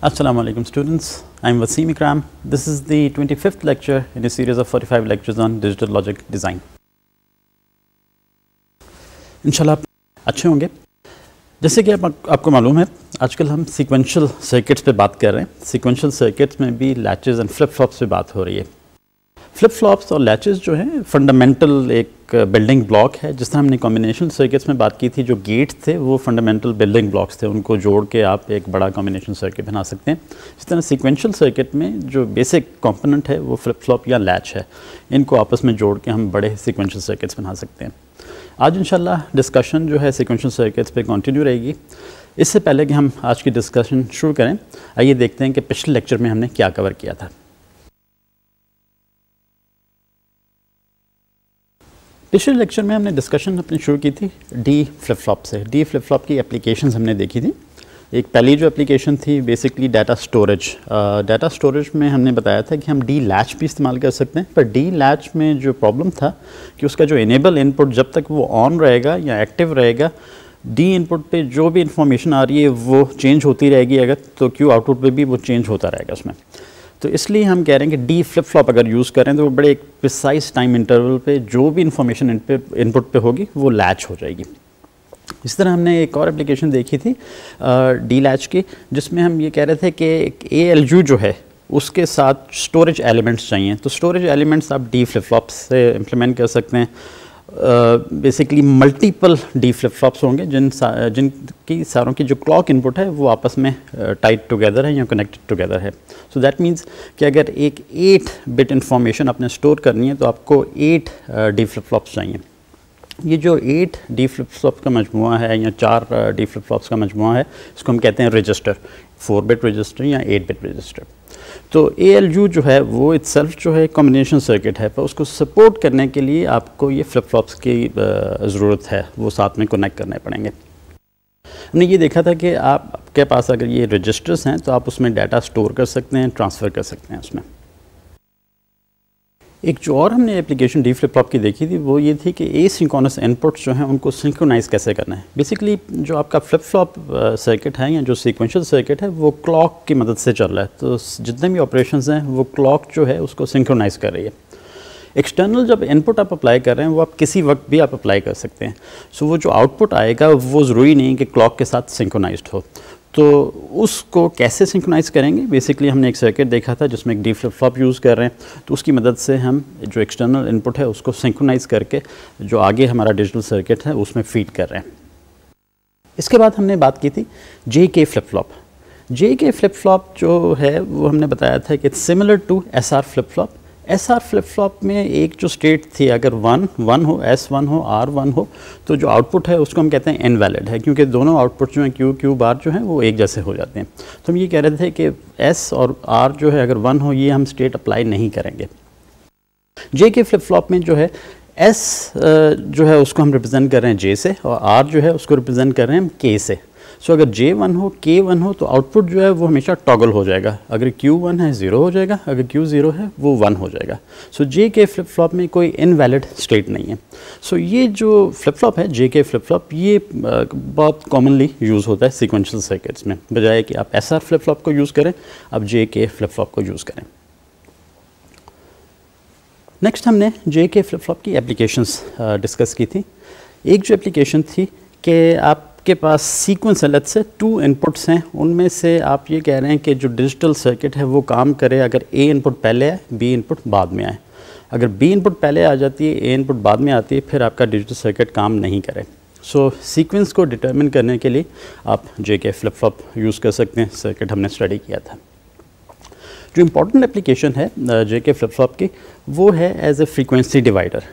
Assalamu alaikum students, I am Vaseem Ikram. This is the 25th lecture in a series of 45 lectures on digital logic design. Inshallah, you will be good. As you know, मालूम है आजकल हम sequential circuits पे बात कर रहे हैं sequential circuits latches and flip-flops. Flip flops और लैचेस जो हैं फंडामेंटल एक बिल्डिंग ब्लॉक है जिस तरह हमने कॉम्बिनेशन सर्किट्स में बात की थी जो गेट थे वो फंडामेंटल बिल्डिंग ब्लॉक्स थे उनको जोड़ के आप एक बड़ा कॉम्बिनेशन सर्किट बना सकते हैं इस तरह सिक्वेंशल सर्किट में जो बेसिक कॉम्पोनेंट है वो फ्लिप फ्लॉप या लैच है इनको आपस में जोड़ के हम बड़े सिक्वेंशल सर्किट्स बना सकते हैं आज इनशाला डिस्कशन जो है सिक्वेंशल सर्किट्स पर कंटिन्यू रहेगी इससे पहले कि हम आज की डिस्कशन शुरू करें आइए देखते हैं कि पिछले लेक्चर में हमने क्या कवर किया था पिछले लेक्चर में हमने डिस्कशन अपनी शुरू की थी डी फ्लिप फ्लॉप से डी फ्लिप फ्लॉप की एप्लीकेशंस हमने देखी थी एक पहली जो एप्लीकेशन थी basically data storage data storage में हमने बताया था कि हम डी लैच भी इस्तेमाल कर सकते हैं पर डी लैच में जो प्रॉब्लम था कि उसका जो इनेबल इनपुट जब तक वो ऑन रहेगा या एक्टिव रहेगा डी इनपुट पे जो भी इंफॉर्मेशन आ रही है वो चेंज होती रहेगी अगर तो क्यू आउटपुट पे भी वो चेंज होता रहेगा उसमें तो इसलिए हम कह रहे हैं कि डी फ्लिप फ्लॉप अगर यूज़ करें तो वो बड़े एक प्रिसाइज टाइम इंटरवल पे जो भी इन्फॉर्मेशन इन पे इनपुट पे होगी वो लैच हो जाएगी इस तरह हमने एक और एप्लीकेशन देखी थी डी लैच की जिसमें हम ये कह रहे थे कि ए एल यू जो है उसके साथ स्टोरेज एलिमेंट्स चाहिए तो स्टोरेज एलिमेंट्स आप डी फ्लिप फ्लॉप से इम्प्लीमेंट कर सकते हैं basically multiple D flip flops होंगे जिन सा, जिनकी सारों की जो क्लॉक इनपुट है वो आपस में टाइट टुगेदर है या कनेक्टेड टुगेदर है सो दैट मीन्स कि अगर एक एट बिट इन्फॉर्मेशन आपने स्टोर करनी है तो आपको एट डी फ्लिप फ्लॉप्स चाहिए ये जो एट डी फ्लिप फ्लॉप का मजमू है या चार डी फ्लिप फ्लॉप्स का मजमू है इसको हम कहते हैं रजिस्टर फोर बिट रजिस्टर या एट बिट रजिस्टर तो ए जो है वो सेल्फ जो है कॉम्बिनेशन सर्किट है पर उसको सपोर्ट करने के लिए आपको ये फ्लिप फ्लॉप्स की ज़रूरत है वो साथ में कनेक्ट करने पड़ेंगे हमने ये देखा था कि आपके पास अगर ये रजिस्टर्स हैं तो आप उसमें डाटा स्टोर कर सकते हैं ट्रांसफ़र कर सकते हैं उसमें एक जो और हमने एप्लीकेशन डी फ्लिप फ्लॉप की देखी थी वो ये थी कि ए सिंकोनस इनपुट्स जो हैं उनको सिंक्रोनाइज़ कैसे करना है बेसिकली जो आपका फ्लिप फ्लॉप सर्किट है या जो सीक्वेंशियल सर्किट है वो क्लॉक की मदद से चल रहा है तो जितने भी ऑपरेशन हैं वो क्लॉक जो है उसको सिंक्रोनाइज कर रही है एक्सटर्नल जब इनपुट आप अप्लाई कर रहे हैं वो आप किसी वक्त भी आप अप्लाई कर सकते हैं सो so, वो जो आउटपुट आएगा वो ज़रूरी नहीं कि क्लॉक के साथ सिंक्रोनाइज हो तो उसको कैसे सिंक्रोनाइज़ करेंगे बेसिकली हमने एक सर्किट देखा था जिसमें एक डी फ्लिप फ्लॉप यूज़ कर रहे हैं तो उसकी मदद से हम जो एक्सटर्नल इनपुट है उसको सिंक्रोनाइज़ करके जो आगे हमारा डिजिटल सर्किट है उसमें फीड कर रहे हैं इसके बाद हमने बात की थी जे के फ्लिप फ्लॉप जे के फ्लिप फ्लॉप जो है वो हमने बताया था कि it's similar to S R flip flop S R flip flop में एक जो स्टेट थी अगर वन वन हो एस वन हो आर वन हो तो जो आउटपुट है उसको हम कहते हैं इनवैलिड है क्योंकि दोनों आउटपुट जो हैं क्यू क्यू बार जो हैं वो एक जैसे हो जाते हैं तो हम ये कह रहे थे कि एस और आर जो है अगर वन हो ये हम स्टेट अप्लाई नहीं करेंगे जे के फ्लिप फ्लॉप में जो है एस जो है उसको हम रिप्रेजेंट कर रहे हैं जे से और आर जो है उसको रिप्रेजेंट कर रहे हैं हम के से सो अगर जे वन हो के वन हो तो आउटपुट जो है वो हमेशा टॉगल हो जाएगा अगर क्यू वन है ज़ीरो हो जाएगा अगर क्यू ज़ीरो है वो वन हो जाएगा सो जे के फ्लिप फ्लॉप में कोई इनवैलिड स्टेट नहीं है सो so, ये जो फ्लिप फ्लॉप है जे के फ्लिप फ्लॉप ये बहुत कॉमनली यूज़ होता है सिक्वेंशल सर्किट्स में बजाय कि आप एस फ्लिप फ्लॉप को यूज़ करें आप जे के फ्लिप फ्लॉप को यूज़ करें नेक्स्ट हमने जे के फ्लिप फ्लॉप की एप्लीकेशंस डिस्कस की थी एक जो एप्लीकेशन थी कि आप आपके पास सीक्वेंस अलग से टू इनपुट्स हैं उनमें से आप ये कह रहे हैं कि जो डिजिटल सर्किट है वो काम करे अगर ए इनपुट पहले आए बी इनपुट बाद में आए अगर बी इनपुट पहले आ जाती है ए इनपुट बाद में आती है फिर आपका डिजिटल सर्किट काम नहीं करे सो so, सीक्वेंस को डिटरमिन करने के लिए आप जे के फ्लिप यूज़ कर सकते हैं सर्किट हमने स्टडी किया था जो इम्पोर्टेंट एप्लीकेशन है जे के फ्लिप की वो है as a frequency divider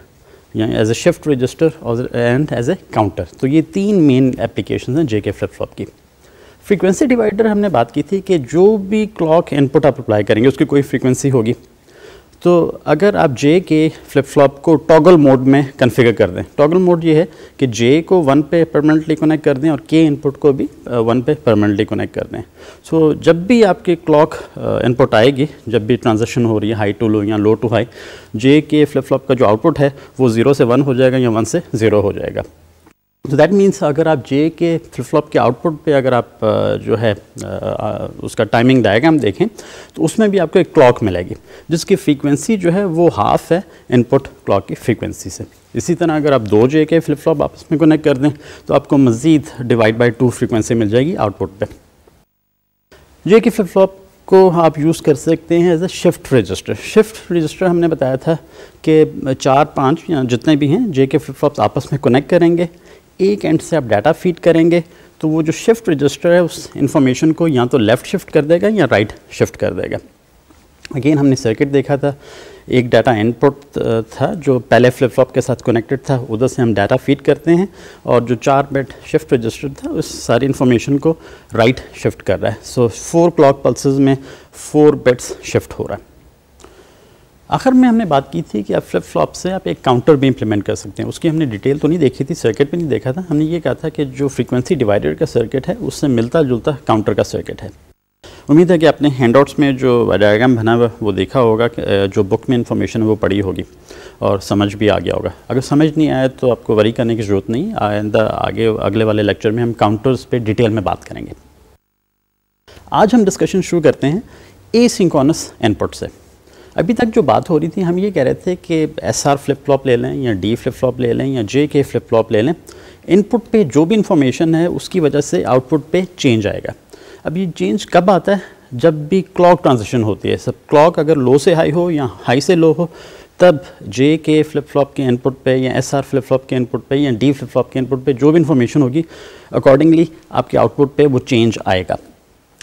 as a shift register और एंड एज ए काउंटर तो ये तीन मेन एप्लीकेशन हैं जे के फ्लिप फ्लॉप की फ्रीक्वेंसी डिवाइडर हमने बात की थी कि जो भी क्लॉक इनपुट आप अप्लाई करेंगे उसकी कोई फ्रीक्वेंसी होगी तो अगर आप जे के फ्लिप फ्लॉप को टॉगल मोड में कन्फिगर कर दें टॉगल मोड ये है कि जे को वन पे परमानेंटली कनेक्ट कर दें और के इनपुट को भी वन uh, पे परमानेंटली कनेक्ट कर दें सो so, जब भी आपके क्लॉक इनपुट uh, आएगी जब भी ट्रांजेक्शन हो रही है हाई टू लो या लो to high J K flip flop का जो आउटपुट है वो ज़ीरो से वन हो जाएगा या वन से ज़ीरो हो जाएगा तो दैट मीन्स अगर आप जे के फ्लिप फ्लॉप के आउटपुट पे अगर आप जो है उसका टाइमिंग डायग्राम देखें तो उसमें भी आपको एक क्लॉक मिलेगी जिसकी फ्रीक्वेंसी जो है वो हाफ है इनपुट क्लॉक की फ्रीक्वेंसी से इसी तरह अगर आप दो जे के फ्लिप फ्लॉप आपस में कनेक्ट कर दें तो आपको मज़ीद डिवाइड बाई टू फ्रिक्वेंसी मिल जाएगी आउटपुट पर जे के फ्लिप फ्लॉप को आप यूज़ कर सकते हैं as a shift register shift register हमने बताया था कि चार पाँच या जितने भी हैं जे के फ्लिप फ्लॉप आपस में कनेक्ट करेंगे एक एंड से आप डाटा फीड करेंगे तो वो जो शिफ्ट रजिस्टर है उस इन्फॉर्मेशन को या तो लेफ़्ट शिफ्ट कर देगा या राइट शिफ्ट कर देगा अगेन हमने सर्किट देखा था एक डाटा इनपुट था जो पहले फ्लिप फ्लॉप के साथ कनेक्टेड था उधर से हम डाटा फीड करते हैं और जो चार बेड शिफ्ट रजिस्टर था उस सारी इन्फॉर्मेशन को राइट right शिफ्ट कर रहा है सो फोर क्लॉक पल्सेस में फोर बेड्स शिफ्ट हो रहा है आखिर में हमने बात की थी कि आप फ्लिप फ्लॉप से आप एक काउंटर भी इम्प्लीमेंट कर सकते हैं उसकी हमने डिटेल तो नहीं देखी थी सर्किट भी नहीं देखा था हमने ये कहा था कि जो फ्रीक्वेंसी डिवाइडर का सर्किट है उससे मिलता जुलता काउंटर का सर्किट है उम्मीद है कि आपने हैंड आउट्स में जो डायग्राम बना हुआ वो देखा होगा जो बुक में इंफॉर्मेशन है वो पड़ी होगी और समझ भी आ गया होगा अगर समझ नहीं आया तो आपको वरी करने की ज़रूरत नहीं आइंदा आगे अगले वाले लेक्चर में हम काउंटर्स पर डिटेल में बात करेंगे आज हम डिस्कशन शुरू करते हैं ए सिंकोनस इनपुट से अभी तक जो बात हो रही थी हम ये कह रहे थे कि एस आर फ्लिप फ्लॉप ले लें या डी फ्लिप फ्लॉप ले लें या जे के फ्लिप फ्लॉप ले लें इनपुट पे जो भी इंफॉर्मेशन है उसकी वजह से आउटपुट पे चेंज आएगा अब ये चेंज कब आता है जब भी क्लॉक ट्रांजिशन होती है सब क्लॉक अगर लो से हाई हो या हाई से लो हो तब जे के फ्लिप फ्लॉप के इनपुट पे या एस आर फ्लिप फ्लॉप के इनपुट पे या डी फ्लिप फ्लॉप के इनपुट पे जो भी इन्फॉर्मेशन होगी अकॉर्डिंगली आपके आउटपुट पे वो चेंज आएगा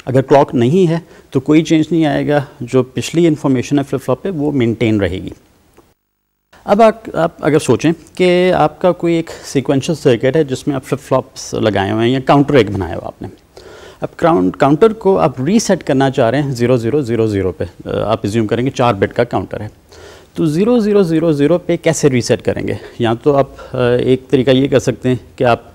अगर क्लॉक नहीं है तो कोई चेंज नहीं आएगा जो पिछली इन्फॉर्मेशन है फ्लिप फ्लॉप पर वो मेनटेन रहेगी अब आ, आप अगर सोचें कि आपका कोई एक सीक्वेंशियल सर्किट है जिसमें आप फ्लिप फ्लॉप्स लगाए हुए हैं या काउंटर एक बनाया हुआ आपने अब क्राउंड काउंटर को आप रीसेट करना चाह रहे हैं ज़ीरो ज़ीरो ज़ीरो ज़ीरो पर आप रिज्यूम करेंगे चार बिट का काउंटर है तो ज़ीरो ज़ीरो ज़ीरो ज़ीरो पे कैसे रीसेट करेंगे या तो आप एक तरीका ये कर सकते हैं कि आप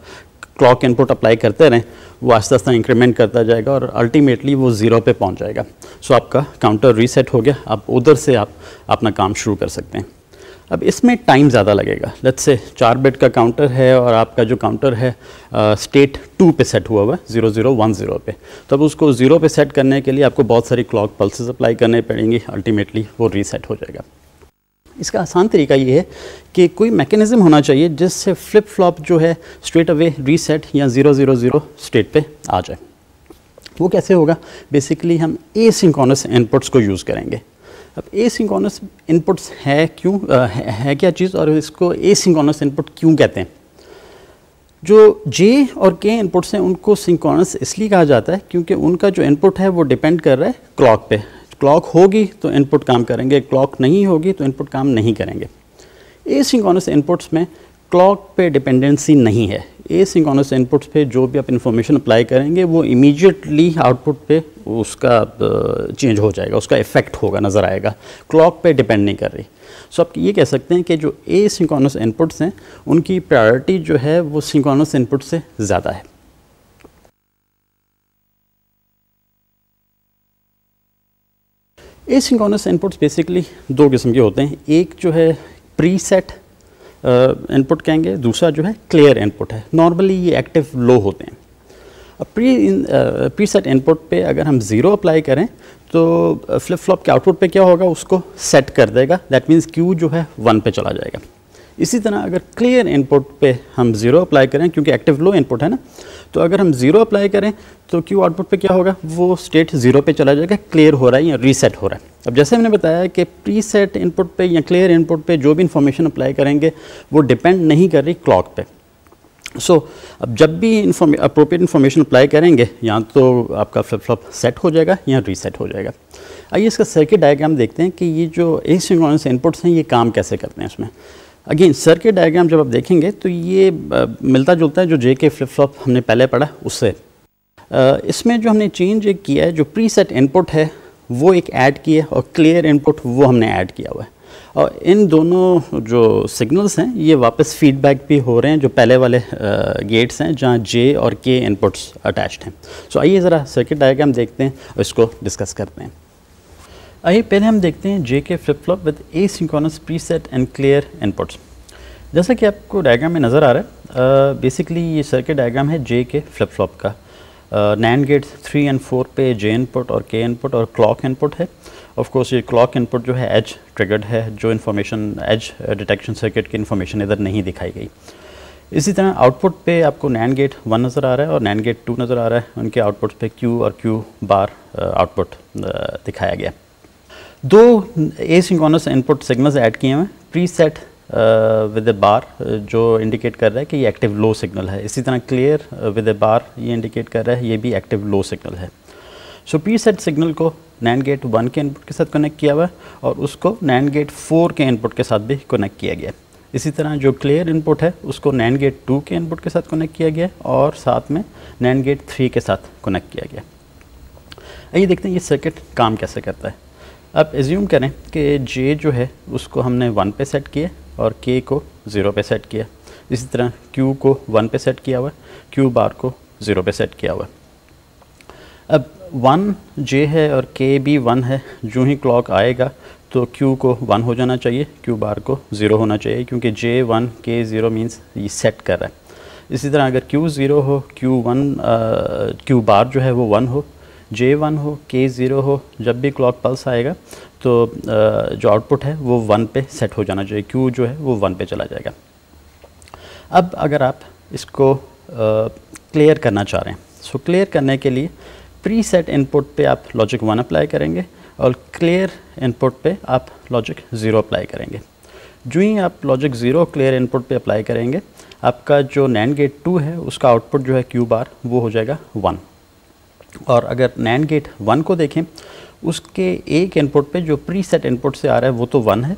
क्लॉक इनपुट अप्लाई करते रहें वो आस्ते आस्ते इंक्रीमेंट करता जाएगा और अल्टीमेटली वो ज़ीरो पे पहुंच जाएगा सो आपका काउंटर रीसेट हो गया आप उधर से आप अपना काम शुरू कर सकते हैं अब इसमें टाइम ज़्यादा लगेगा लेट्स से चार बिट का काउंटर है और आपका जो काउंटर है स्टेट टू पे सेट हुआ हुआ ज़ीरो ज़ीरो वन ज़ीरो पे तो अब उसको ज़ीरो पे सेट करने के लिए आपको बहुत सारी क्लॉक पल्सेस अप्लाई करने पड़ेंगी अल्टीमेटली वो रीसेट हो जाएगा इसका आसान तरीका ये है कि कोई मैकेनिज़्म होना चाहिए जिससे फ्लिप फ्लॉप जो है स्ट्रेट अवे रीसेट या ज़ीरो ज़ीरो ज़ीरो स्टेट पे आ जाए वो कैसे होगा बेसिकली हम ए सिंकॉनस इनपुट्स को यूज़ करेंगे अब ए सिंकॉनस इनपुट्स है क्यों है, है क्या चीज़ और इसको ए सिंकॉनस इनपुट क्यों कहते हैं जो जे और के इनपुट्स हैं उनको सिंकॉनस इसलिए कहा जाता है क्योंकि उनका जो इनपुट है वो डिपेंड कर रहा है क्लॉक पे क्लॉक होगी तो इनपुट काम करेंगे क्लॉक नहीं होगी तो इनपुट काम नहीं करेंगे ए सिंकोनस इनपुट्स में क्लॉक पे डिपेंडेंसी नहीं है ए सिंकोनस इनपुट्स पे जो भी आप इन्फॉर्मेशन अप्लाई करेंगे वो इमीडिएटली आउटपुट पे उसका चेंज हो जाएगा उसका इफेक्ट होगा नज़र आएगा क्लॉक पे डिपेंड नहीं कर रही सो आप ये कह सकते हैं कि जो ए सिंकोनस इनपुट्स हैं उनकी प्रायोरिटी जो है वो सिंकोनस इनपुट से ज़्यादा है एसिंक्रोनस इनपुट्स बेसिकली दो किस्म के होते हैं एक जो है प्री सेट इनपुट कहेंगे दूसरा जो है क्लियर इनपुट है नॉर्मली ये एक्टिव लो होते हैं अब प्री प्री सेट इनपुट पे अगर हम ज़ीरो अप्लाई करें तो फ्लिप फ्लॉप के आउटपुट पे क्या होगा उसको सेट कर देगा दैट मीन्स क्यू जो है वन पे चला जाएगा इसी तरह अगर क्लियर इनपुट पे हम ज़ीरो अप्लाई करें क्योंकि एक्टिव लो इनपुट है ना तो अगर हम ज़ीरो अप्लाई करें तो क्यू आउटपुट पे क्या होगा वो स्टेट ज़ीरो पे चला जाएगा क्लियर हो रहा है या रीसेट हो रहा है अब जैसे हमने बताया कि प्री सेट इनपुट पे या क्लियर इनपुट पे जो भी इन्फॉर्मेशन अप्लाई करेंगे वो डिपेंड नहीं कर रही क्लॉक पे सो so, अब जब भी अप्रोप्रिएट इन्फॉर्मेशन अप्लाई करेंगे या तो आपका फ्लिप फ्लॉप सेट हो जाएगा या रीसेट हो जाएगा आइए इसका सर्किट डायग्राम देखते हैं कि ये जो एसिंक्रोनस इनपुट्स हैं ये काम कैसे करते हैं इसमें अगेन सर के डायग्राम जब आप देखेंगे तो ये मिलता जुलता है जो जे के फ्लिप फ्लॉप हमने पहले पढ़ा उससे इसमें जो हमने चेंज एक किया है जो प्री सेट इनपुट है वो एक ऐड किया और क्लियर इनपुट वो हमने ऐड किया हुआ है और इन दोनों जो सिग्नल्स हैं ये वापस फीडबैक भी हो रहे हैं जो पहले वाले गेट्स हैं जहाँ जे और के इनपुट्स अटैच्ड हैं सो so, आइए ज़रा सर्किट डायग्राम देखते हैं और इसको डिस्कस करते हैं आइए पहले हम देखते हैं J K flip flop with asynchronous preset and clear inputs जैसा कि आपको डायग्राम में नज़र आ रहा है बेसिकली ये सर्किट डायग्राम है जे के फ्लिप फ्लॉप का NAND gate three and four पे जे इनपुट और के इनपुट और क्लॉक इनपुट है ऑफ कोर्स ये क्लॉक इनपुट जो है एज ट्रिगर्ड है जो इन्फॉर्मेशन एज डिटेक्शन सर्किट की इन्फॉर्मेशन इधर नहीं दिखाई गई इसी तरह आउटपुट पे आपको नैन गेट वन नज़र आ रहा है और नैन गेट टू नज़र आ रहा है उनके आउटपुट पे क्यू और क्यू बार आउटपुट दिखाया गया है दो asynchronous input signals add किए हैं preset with a bar जो इंडिकेट कर रहा है कि ये एक्टिव लो सिग्नल है इसी तरह क्लियर विद ए बार ये इंडिकेट कर रहा है ये भी एक्टिव लो सिग्नल है सो प्री सेट सिग्नल को नैन गेट वन के इनपुट के साथ कनेक्ट किया हुआ है और उसको नैन गेट फोर के इनपुट के साथ भी कनेक्ट किया गया इसी तरह जो क्लियर इनपुट है उसको नैन गेट टू के इनपुट के साथ कनेक्ट किया गया और साथ में नैन गेट थ्री के साथ कनेक्ट किया गया आइए देखते हैं ये सर्किट काम कैसे करता है अब एज्यूम करें कि जे जो है उसको हमने वन पे सेट किया और के को ज़ीरो पे सेट किया इसी तरह क्यू को वन पे सेट किया हुआ क्यू बार को ज़ीरो पे सेट किया हुआ अब वन जे है और के भी वन है जो ही क्लॉक आएगा तो क्यू को वन हो जाना चाहिए क्यू बार को ज़ीरो होना चाहिए क्योंकि J one K zero means ये सेट कर रहा है इसी तरह अगर क्यू ज़ीरो हो क्यू वन क्यू बार जो है वो वन हो जे वन हो के ज़ीरो हो जब भी क्लॉक पल्स आएगा तो जो आउटपुट है वो वन पे सेट हो जाना चाहिए क्यू जो है वो वन पे चला जाएगा अब अगर आप इसको क्लियर करना चाह रहे हैं सो क्लियर करने के लिए प्री सेट इनपुट पे आप लॉजिक वन अप्लाई करेंगे और क्लियर इनपुट पे आप लॉजिक ज़ीरो अप्लाई करेंगे जो ही आप लॉजिक ज़ीरो क्लियर इनपुट पे अप्लाई करेंगे आपका जो नैन गेट टू है उसका आउटपुट जो है क्यू बार वो हो जाएगा वन और अगर नैन गेट वन को देखें उसके एक इनपुट पे जो प्री सेट इनपुट से आ रहा है वो तो वन है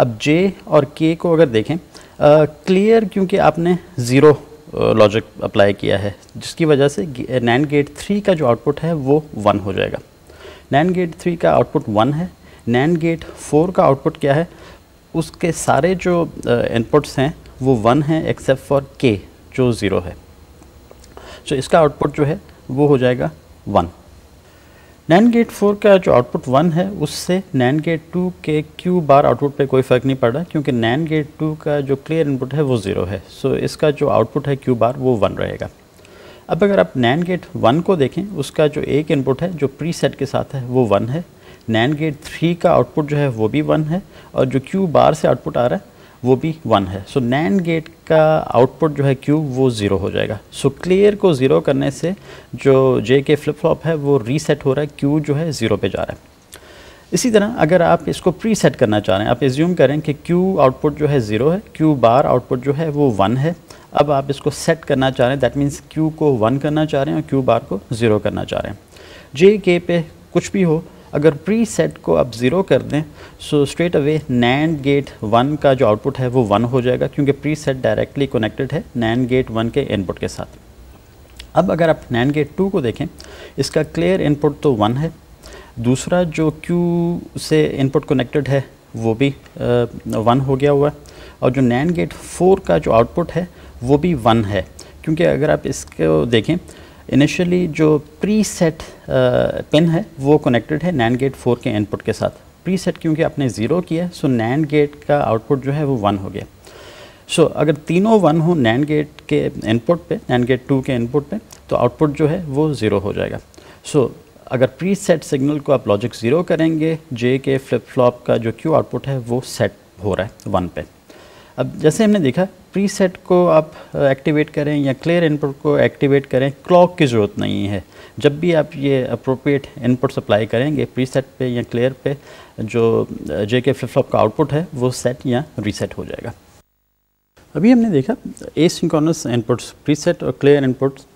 अब जे और के को अगर देखें क्लियर क्योंकि आपने ज़ीरो लॉजिक अप्लाई किया है जिसकी वजह से नैन गेट थ्री का जो आउटपुट है वो वन हो जाएगा नैन गेट थ्री का आउटपुट वन है नैन गेट फोर का आउटपुट क्या है उसके सारे जो इनपुट्स हैं वो वन हैं एक्सेप्ट फॉर के जो ज़ीरो है सो so, इसका आउटपुट जो है वो हो जाएगा वन नैन गेट फोर का जो आउटपुट वन है उससे नैन गेट टू के क्यू बार आउटपुट पे कोई फ़र्क नहीं पड़ रहा क्योंकि नैन गेट टू का जो क्लियर इनपुट है वो ज़ीरो है सो so, इसका जो आउटपुट है क्यू बार वो वन रहेगा अब अगर आप नैन गेट वन को देखें उसका जो एक इनपुट है जो प्री सेट के साथ है वो वन है नैन गेट थ्री का आउटपुट जो है वो भी वन है और जो क्यू बार से आउटपुट आ रहा है वो भी वन है सो नैंड गेट का आउटपुट जो है क्यू वो ज़ीरो हो जाएगा सो so, क्लियर को ज़ीरो करने से जो जे के फ्लिप फ्लॉप है वो रीसेट हो रहा है क्यू जो है ज़ीरो पे जा रहा है इसी तरह अगर आप इसको प्री सेट करना चाह रहे हैं आप एज्यूम करें कि क्यू आउटपुट जो है ज़ीरो है क्यू बार आउटपुट जो है वो वन है अब आप इसको सेट करना चाह रहे हैं दैट मीन्स क्यू को वन करना चाह रहे हैं और क्यू बार को ज़ीरो करना चाह रहे हैं जे के पे कुछ भी हो अगर प्री सेट को आप ज़ीरो कर दें so straight away NAND gate one का जो आउटपुट है वो वन हो जाएगा क्योंकि प्री सेट डायरेक्टली कनेक्टेड है नैंड गेट वन के इनपुट के साथ अब अगर आप नैंड गेट टू को देखें इसका क्लियर इनपुट तो वन है दूसरा जो क्यू से इनपुट कनेक्टेड है वो भी वन हो गया हुआ है और जो नैंड गेट फोर का जो आउटपुट है वो भी वन है क्योंकि अगर आप इसको देखें इनिशियली जो प्री सेट पिन है वो कनेक्टेड है नैन गेट फोर के इनपुट के साथ प्री सेट क्योंकि आपने ज़ीरो किया सो नैन गेट का आउटपुट जो है वो वन हो गया सो so, अगर तीनों वन हो नैन गेट के इनपुट पे नैन गेट टू के इनपुट पे तो आउटपुट जो है वो ज़ीरो हो जाएगा सो so, अगर प्री सेट सिग्नल को आप लॉजिक ज़ीरो करेंगे जे के फ्लिप फ्लॉप का जो क्यू आउटपुट है वो सेट हो रहा है वन पे अब जैसे हमने देखा प्रीसेट को आप एक्टिवेट करें या क्लियर इनपुट को एक्टिवेट करें क्लॉक की ज़रूरत नहीं है जब भी आप ये अप्रोप्रिएट इनपुट सप्लाई करेंगे प्रीसेट पे या क्लियर पे जो जे के फ्लिप फ्लॉप का आउटपुट है वो सेट या रीसेट हो जाएगा अभी हमने देखा ए सिंकॉनस इनपुट्स प्रीसेट और clear inputs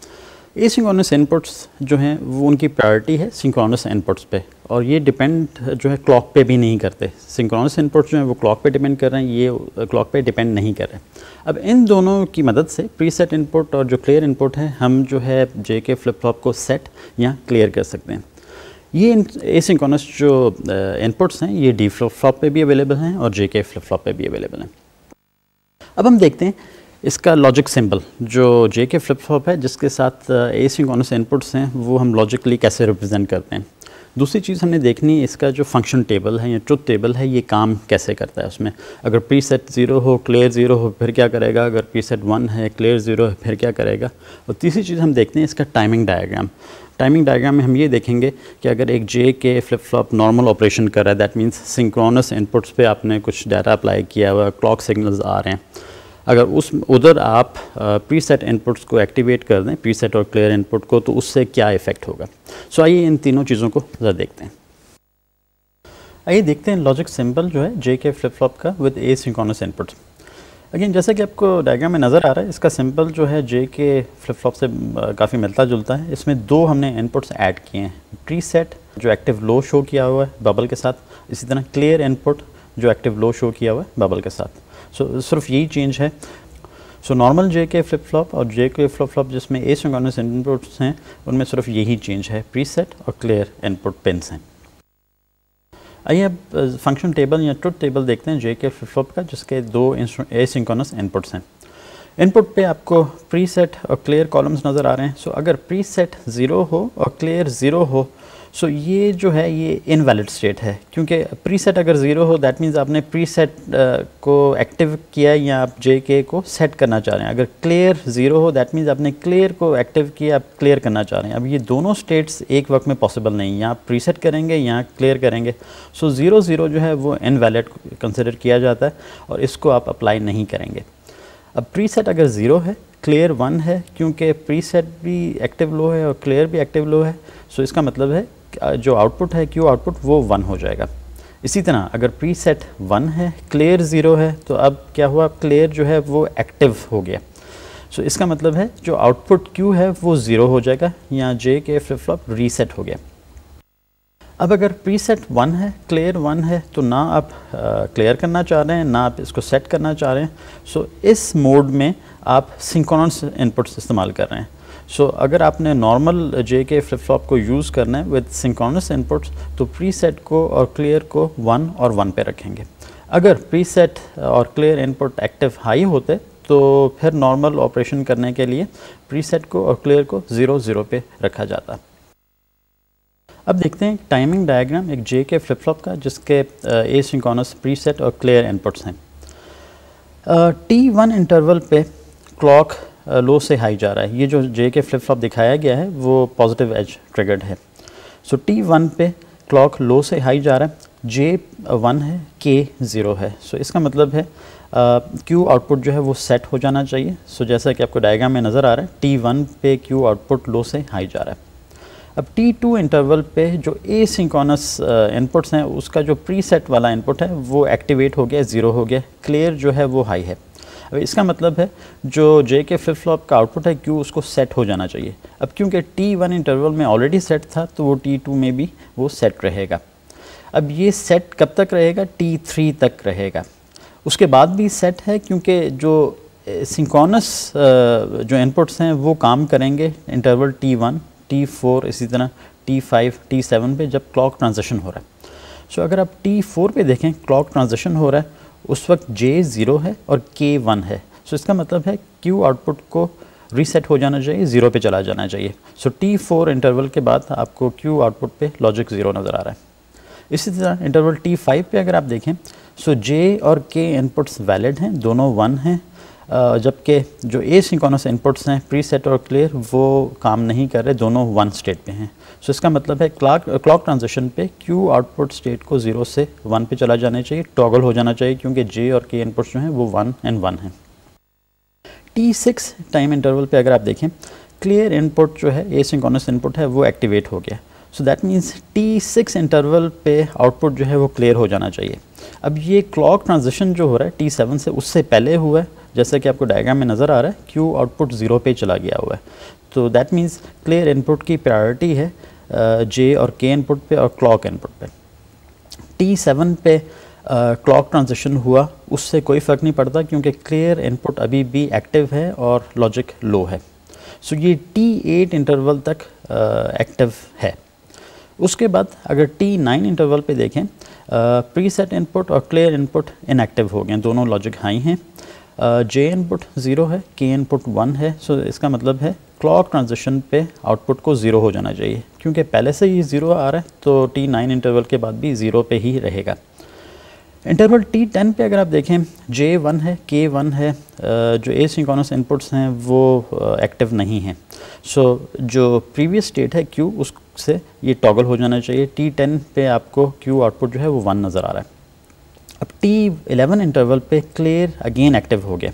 asynchronous inputs जो हैं वो उनकी प्रायोरिटी है सिंक्रोनस इनपुट्स पे और ये डिपेंड जो है क्लॉक पे भी नहीं करते सिंक्रोनस इनपुट्स जो हैं वो क्लॉक पे डिपेंड कर रहे हैं ये क्लॉक पे डिपेंड नहीं कर रहे अब इन दोनों की मदद से प्रीसेट इनपुट और जो क्लियर इनपुट है हम जो है जे के फ्लिप फ्लॉप को सेट या क्लियर कर सकते हैं ये ए एसिंक्रोनस जो इनपुट्स हैं ये डी फ्लिप फ्लॉप पे भी अवेलेबल हैं और जे के फ्लिप फ्लॉप पे भी अवेलेबल हैं अब हम देखते हैं इसका लॉजिक सिंबल जो जे के फ्लिप फॉप है जिसके साथ ए सिंकोनस इनपुट्स हैं वो हम लॉजिकली कैसे रिप्रेजेंट करते हैं दूसरी चीज़ हमने देखनी इसका जो फंक्शन टेबल है या ट्रुथ टेबल है ये काम कैसे करता है उसमें अगर प्री सेट ज़ीरो हो क्लियर ज़ीरो हो फिर क्या करेगा अगर प्री सेट वन है क्लियर ज़ीरो है फिर क्या करेगा और तीसरी चीज़ हम देखते हैं इसका टाइमिंग डायग्राम टाइमिंग डायग्राम में हम ये देखेंगे कि अगर एक J K flip flop normal operation कर रहा है दैट मीन्स सिंक्रोनस इनपुट्स पे आपने कुछ डाटा अप्लाई किया हुआ क्लॉक सिग्नल्स आ रहे हैं अगर उस उधर आप प्री सेट इनपुट्स को एक्टिवेट कर दें प्री सेट और क्लियर इनपुट को तो उससे क्या इफेक्ट होगा सो आइए इन तीनों चीज़ों को ज़रा देखते हैं आइए देखते हैं लॉजिक सिंबल जो है जे के फ्लिप फ्लॉप का with asynchronous input again जैसे कि आपको डायग्राम में नज़र आ रहा है इसका सिंबल जो है जे के फ्लिप फ्लॉप से काफ़ी मिलता जुलता है इसमें दो हमने इनपुट्स ऐड किए हैं प्री सेट जो एक्टिव लो शो किया हुआ है बबल के साथ इसी तरह क्लियर इनपुट जो एक्टिव लो शो किया हुआ है बबल के साथ सिर्फ यही चेंज है सो नॉर्मल जे के फ्लिप फ्लॉप और जे के फ्लिप फ्लॉप जिसमें ए सिंगोनस इनपुट्स हैं उनमें सिर्फ यही चेंज है प्रीसेट और क्लियर इनपुट पिन्स हैं आइए अब फंक्शन टेबल या ट्रुथ टेबल देखते हैं जे के फ्लिप फ्लॉप का जिसके दो ए सिंकोनस इनपुट्स हैं इनपुट पे आपको प्रीसेट और क्लियर कॉलम्स नज़र आ रहे हैं सो so, अगर प्रीसेट ज़ीरो हो और क्लियर ज़ीरो हो सो so, ये जो है ये इनवैलिड स्टेट है क्योंकि प्रीसेट अगर ज़ीरो हो दैट मीन्स आपने प्रीसेट uh, को एक्टिव किया है या आप जे के को सेट करना चाह रहे हैं अगर क्लियर ज़ीरो हो दैट मीन्स आपने क्लियर को एक्टिव किया आप क्लियर करना चाह रहे हैं अब ये दोनों स्टेट्स एक वक्त में पॉसिबल नहीं यहाँ प्रीसेट करेंगे यहाँ क्लियर करेंगे सो ज़ीरो ज़ीरो जो है वो इनवैलिड कंसिडर किया जाता है और इसको आप अप्लाई नहीं करेंगे अब प्रीसेट अगर ज़ीरो है क्लियर वन है क्योंकि प्रीसेट भी एक्टिव लो है और क्लियर भी एक्टिव लो है सो इसका मतलब है जो आउटपुट है क्यू आउटपुट वो वन हो जाएगा इसी तरह अगर प्री सेट वन है क्लियर ज़ीरो है तो अब क्या हुआ क्लियर जो है वो एक्टिव हो गया सो so, इसका मतलब है जो आउटपुट क्यू है वो ज़ीरो हो जाएगा या जे के फ्लिप फ्लॉप रीसेट हो गया अब अगर प्री सेट वन है क्लियर वन है तो ना आप क्लियर करना चाह रहे हैं ना आप इसको सेट करना चाह रहे हैं सो so, इस मोड में आप सिंक्रोनस इनपुट्स इस्तेमाल कर रहे हैं सो अगर आपने नॉर्मल जे के फ्लिप फ्लॉप को यूज़ करना है विद सिंक्रोनस इनपुट्स तो प्री सेट को और क्लियर को वन और वन पे रखेंगे अगर प्री सेट और क्लियर इनपुट एक्टिव हाई होते तो फिर नॉर्मल ऑपरेशन करने के लिए प्री सेट को और क्लियर को ज़ीरो ज़ीरो पे रखा जाता अब देखते हैं टाइमिंग डायग्राम एक जे के फ्लिप फ्लॉप का जिसके ए सिंकॉनस प्री सेट और क्लियर इनपुट्स हैं टी वन इंटरवल पे क्लॉक लो से हाई जा रहा है ये जो जे के फ्लिप फ्लॉप दिखाया गया है वो पॉजिटिव एज ट्रिगर्ड है सो टी वन पे क्लॉक लो से हाई जा रहा है जे वन है के ज़ीरो है सो so, इसका मतलब है क्यू uh, आउटपुट जो है वो सेट हो जाना चाहिए सो so, जैसा कि आपको डायग्राम में नज़र आ रहा है टी वन पे क्यू आउटपुट लो से हाई जा रहा है अब टी टू इंटरवल पे जो ए सिंकॉनस इनपुट्स हैं उसका जो प्री सेट वाला इनपुट है वो एक्टिवेट हो गया ज़ीरो हो गया क्लियर जो है वो हाई है अब इसका मतलब है जो जे के फ्लिप फ्लॉप का आउटपुट है क्यों उसको सेट हो जाना चाहिए अब क्योंकि टी वन इंटरवल में ऑलरेडी सेट था तो वो टी टू में भी वो सेट रहेगा अब ये सेट कब तक रहेगा टी थ्री तक रहेगा उसके बाद भी सेट है क्योंकि जो सिंकोनस जो इनपुट्स हैं वो काम करेंगे interval T one T four इसी तरह टी फाइव टी सेवन पर जब क्लॉक ट्रांजेक्शन हो रहा है सो so, अगर आप टी फोर पर देखें क्लॉक ट्रांजेक्शन हो रहा है उस वक्त जे ज़ीरो है और के वन है सो so, इसका मतलब है क्यू आउटपुट को रीसेट हो जाना चाहिए ज़ीरो पे चला जाना चाहिए सो टी फोर इंटरवल के बाद आपको क्यू आउटपुट पे लॉजिक ज़ीरो नज़र आ रहा है इसी तरह इंटरवल टी फाइव पर अगर आप देखें सो so, जे और के इनपुट्स वैलिड हैं दोनों वन हैं जबकि जो ए सिंकोनस इनपुट्स हैं प्री सेट और क्लियर वो काम नहीं कर रहे दोनों वन स्टेट पे हैं सो इसका मतलब है क्लॉक क्लॉक ट्रांजेक्शन पे क्यू आउटपुट स्टेट को जीरो से वन पे चला जाना चाहिए टॉगल हो जाना चाहिए क्योंकि जे और के इनपुट्स जो हैं वो वन एंड वन हैं टी सिक्स टाइम इंटरवल पे अगर आप देखें क्लियर इनपुट जो है ए सिंकोनस इनपुट है वो एक्टिवेट हो गया so that means T six interval पे आउटपुट जो है वो क्लियर हो जाना चाहिए अब ये क्लॉक ट्रांजेक्शन जो हो रहा है टी सेवन से उससे पहले हुआ है जैसे कि आपको डायग्राम में नज़र आ रहा है क्यू आउटपुट जीरो पे चला गया हुआ है तो दैट मीन्स क्लियर इनपुट की प्रायोरिटी है जे और के इनपुट पे और क्लॉक इनपुट पे टी सेवन पे क्लॉक ट्रांजिशन हुआ उससे कोई फ़र्क नहीं पड़ता क्योंकि क्लियर इनपुट अभी भी एक्टिव है और लॉजिक लो है सो so, ये टी एट इंटरवल तक एक्टिव है उसके बाद अगर टी नाइन इंटरवल पे देखें प्री सेट इनपुट और क्लियर इनपुट इनएक्टिव हो गए दोनों लॉजिक हाई हैं जे इनपुट ज़ीरो है के इनपुट वन है सो so इसका मतलब है क्लॉक ट्रांजिशन पे आउटपुट को ज़ीरो हो जाना चाहिए क्योंकि पहले से ही ज़ीरो आ रहा है तो टी नाइन इंटरवल के बाद भी ज़ीरो पे ही रहेगा इंटरवल टी टेन पे अगर आप देखें जे वन है के वन है जो ए सिंकोनस इनपुट्स हैं वो एक्टिव नहीं हैं सो so, जो प्रीवियस स्टेट है क्यू उससे ये टॉगल हो जाना चाहिए टी टेन पे आपको क्यू आउटपुट जो है वो वन नज़र आ रहा है अब टी इलेवन इंटरवल पे क्लियर अगेन एक्टिव हो गया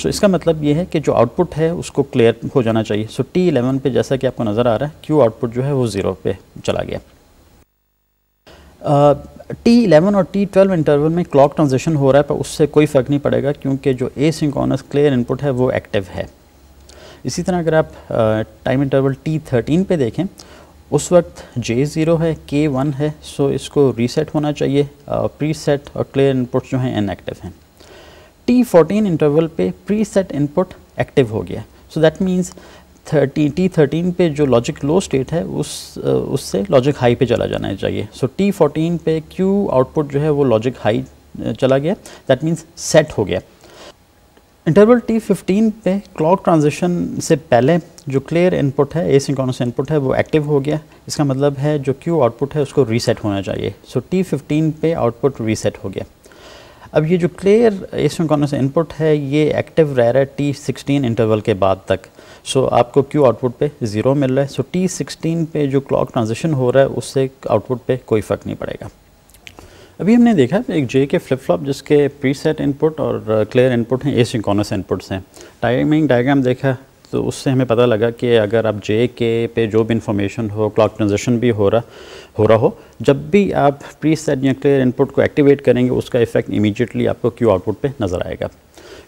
सो इसका मतलब ये है कि जो आउटपुट है उसको क्लियर हो जाना चाहिए सो टी इलेवन पर जैसा कि आपको नज़र आ रहा है क्यू आउटपुट जो है वो ज़ीरो पे चला गया टी uh, इलेवन और टी ट्वेल्व इंटरवल में क्लॉक ट्रांजेक्शन हो रहा है पर उससे कोई फ़र्क नहीं पड़ेगा क्योंकि जो ए सिंकॉनस क्लियर इनपुट है वो एक्टिव है इसी तरह अगर आप टाइम इंटरवल टी थर्टीन पर देखें उस वक्त जे ज़ीरो है के वन है सो इसको रीसेट होना चाहिए प्री सेट और क्लियर इनपुट जो हैं इनएक्टिव हैं टी फोर्टीन इंटरवल पे प्री सेट इनपुट एक्टिव हो गया so that means thirty T thirteen पे जो लॉजिक लो स्टेट है उस उससे लॉजिक हाई पे चला जाना चाहिए सो टी फोर्टीन पे क्यू आउटपुट जो है वो लॉजिक हाई चला गया दैट मीन्स सेट हो गया इंटरवल टी फिफ्टीन पे क्लॉक ट्रांजिशन से पहले जो क्लियर इनपुट है सिंकॉनस इनपुट है वो एक्टिव हो गया इसका मतलब है जो क्यू आउटपुट है उसको रीसेट होना चाहिए सो टी फिफ्टीन पे आउटपुट रीसेट हो गया अब ये जो क्लियर एशियन कॉर्नस इनपुट है ये एक्टिव रह रहा है टी सिक्सटीन इंटरवल के बाद तक सो so, आपको क्यू आउटपुट पे ज़ीरो मिल रहा है सो टी सिक्सटीन पे जो क्लॉक ट्रांजिशन हो रहा है उससे आउटपुट पे कोई फ़र्क नहीं पड़ेगा अभी हमने देखा एक जे के फ्लिप फ्लॉप जिसके प्रीसेट इनपुट और क्लियर uh, इनपुट हैं एशियन कॉर्नस इनपुट्स हैं टाइमिंग डायग्राम देखा तो उससे हमें पता लगा कि अगर आप जे के पे जो भी इंफॉर्मेशन हो क्लॉक ट्रांजेक्शन भी हो रहा हो रहा हो जब भी आप प्री सेट या क्लियर इनपुट को एक्टिवेट करेंगे उसका इफेक्ट इमीडिएटली आपको क्यू आउटपुट पे नज़र आएगा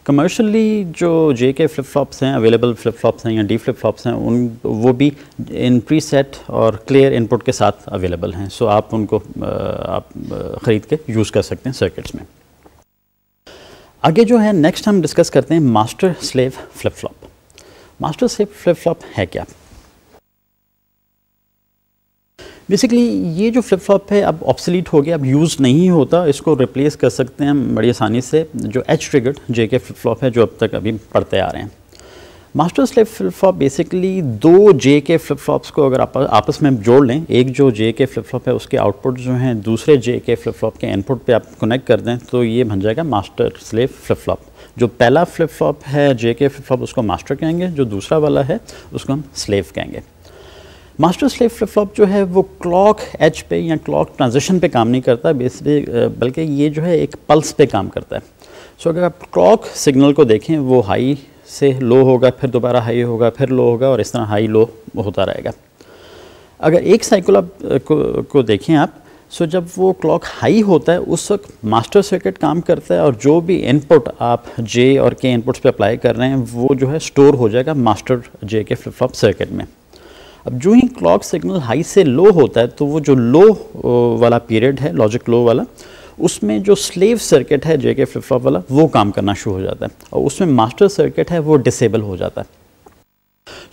कमर्शली जो जे के फ्लिप फ्लॉप्स हैं अवेलेबल फ्लिप फ्लॉप्स हैं या डी फ्लिप फ्लॉप्स हैं उन वो भी इन प्री सेट और क्लियर इनपुट के साथ अवेलेबल हैं सो आप उनको आप ख़रीद के यूज़ कर सकते हैं सर्किट्स में आगे जो है नेक्स्ट हम डिस्कस करते हैं master slave flip flop master slave flip flop है क्या बेसिकली ये जो फ्लिप फ्लॉप है अब ऑप्सलीट हो गया अब यूज़ नहीं होता इसको रिप्लेस कर सकते हैं हम बड़ी आसानी से जो H triggered J K flip flop है जो अब तक अभी पढ़ते आ रहे हैं master slave flip flop basically दो जे के फ्लिप फ्लॉप्स को अगर आप, आपस में जोड़ लें एक जो जे के फ्लिप फ्लॉप है उसके आउटपुट जो हैं दूसरे जे के फ्लिप फ्लॉप के इनपुट पे आप कनेक्ट कर दें तो ये बन जाएगा मास्टर स्लेव फ्लिप फ्लॉप जो पहला फ्लिप फ्लॉप है जे के फ्लिप फ्लॉप उसको मास्टर कहेंगे जो दूसरा वाला है उसको हम स्लेव कहेंगे मास्टर स्लेव फ्लिप फ्लॉप जो है वो क्लॉक एच पे या क्लॉक ट्रांजिशन पे काम नहीं करता बेसिकली बल्कि ये जो है एक पल्स पे काम करता है सो अगर आप क्लॉक सिग्नल को देखें वो हाई से लो होगा फिर दोबारा हाई होगा फिर लो होगा और इस तरह हाई लो होता रहेगा अगर एक साइकिल आप को, को देखें आप सो जब वो क्लॉक हाई होता है उस वक्त मास्टर सर्किट काम करता है और जो भी इनपुट आप जे और के इनपुट्स पे अप्लाई कर रहे हैं वो जो है स्टोर हो जाएगा मास्टर जे के फ्लिप फ्लॉप सर्किट में अब जो ही क्लॉक सिग्नल हाई से लो होता है तो वो जो लो वाला पीरियड है लॉजिक लो वाला उसमें जो स्लेव सर्किट है जेके फ्लिप फ्लॉप वाला वो काम करना शुरू हो जाता है और उसमें मास्टर सर्किट है वो डिसेबल हो जाता है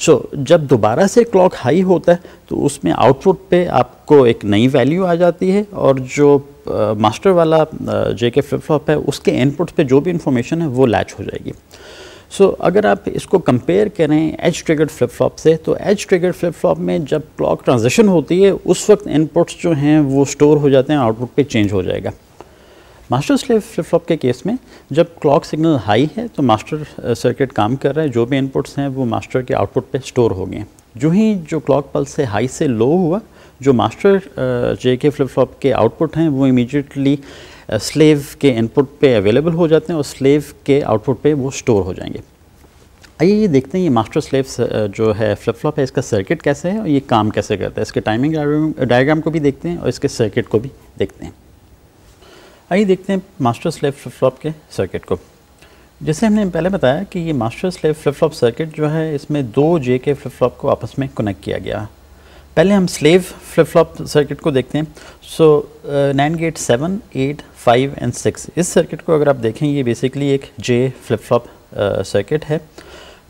सो so, जब दोबारा से क्लॉक हाई होता है तो उसमें आउटपुट पे आपको एक नई वैल्यू आ जाती है और जो मास्टर वाला जे के फ्लिप फ्लॉप है उसके इनपुट पे जो भी इंफॉर्मेशन है वो लैच हो जाएगी सो so, अगर आप इसको कंपेयर करें एज ट्रिगर्ड फ्लिप फ्लॉप से तो एज ट्रिगर्ड फ्लिप फ्लॉप में जब क्लॉक ट्रांजेक्शन होती है उस वक्त इनपुट्स जो हैं वो स्टोर हो जाते हैं आउटपुट पे चेंज हो जाएगा मास्टर स्लेव फ्लिप फ्लॉप के केस में जब क्लॉक सिग्नल हाई है तो मास्टर सर्किट uh, काम कर रहा है जो भी इनपुट्स हैं वो मास्टर के आउटपुट पे स्टोर हो गए जो ही जो क्लॉक पल्स से हाई से लो हुआ जो master J uh, K flip flop के आउटपुट हैं वो इमीडिएटली स्लेव के इनपुट पे अवेलेबल हो जाते हैं और स्लेव के आउटपुट पे वो स्टोर हो जाएंगे आइए ये देखते हैं ये मास्टर स्लेव जो है फ्लिप फ्लॉप है इसका सर्किट कैसे है और ये काम कैसे करता है इसके टाइमिंग डायग्राम को भी देखते हैं और इसके सर्किट को भी देखते हैं आइए देखते हैं मास्टर स्लेव फ्लिप फ्लॉप के सर्किट को जैसे हमने पहले बताया कि ये master slave flip flop circuit जो है इसमें दो जे के फ्लिप फ्लॉप को आपस में कनेक्ट किया गया है पहले हम स्लेव फ्लिप फ्लॉप सर्किट को देखते हैं so nand gate seven eight five and six इस सर्किट को अगर आप देखें ये बेसिकली एक जे फ्लिप फ्लॉप सर्किट है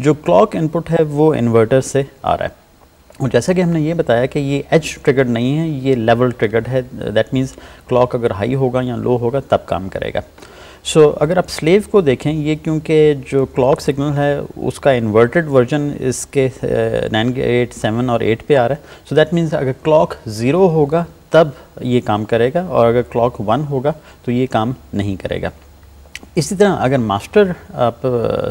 जो क्लॉक इनपुट है वो इन्वर्टर से आ रहा है और जैसा कि हमने ये बताया कि ये एच ट्रिगर्ड नहीं है ये लेवल ट्रिगर्ड है दैट मीन्स क्लॉक अगर हाई होगा या लो होगा तब काम करेगा सो so, अगर आप स्लेव को देखें ये क्योंकि जो क्लॉक सिग्नल है उसका इन्वर्टेड वर्जन इसके नाइन एट सेवन और एट पे आ रहा है सो दैट मीन्स अगर क्लॉक ज़ीरो होगा तब ये काम करेगा और अगर क्लॉक वन होगा तो ये काम नहीं करेगा इसी तरह अगर मास्टर आप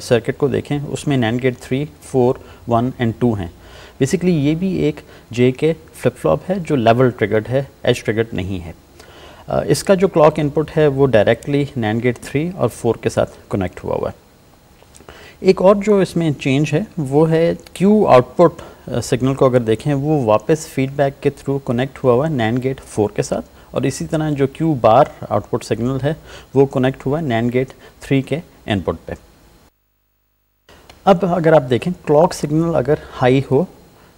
सर्किट को देखें उसमें nand gate three four one and two हैं बेसिकली ये भी एक जे के फ्लिप फ्लॉप है जो लेवल ट्रिगर्ड है एज ट्रिगर्ड नहीं है इसका जो क्लॉक इनपुट है वो डायरेक्टली नैन गेट थ्री और फोर के साथ कनेक्ट हुआ हुआ है एक और जो इसमें चेंज है वो है क्यू आउटपुट सिग्नल को अगर देखें वो वापस फीडबैक के थ्रू कनेक्ट हुआ हुआ है नैन गेट फोर के साथ और इसी तरह जो क्यू बार आउटपुट सिग्नल है वो कनेक्ट हुआ है नैन गेट थ्री के इनपुट पे अब अगर आप देखें क्लॉक सिग्नल अगर हाई हो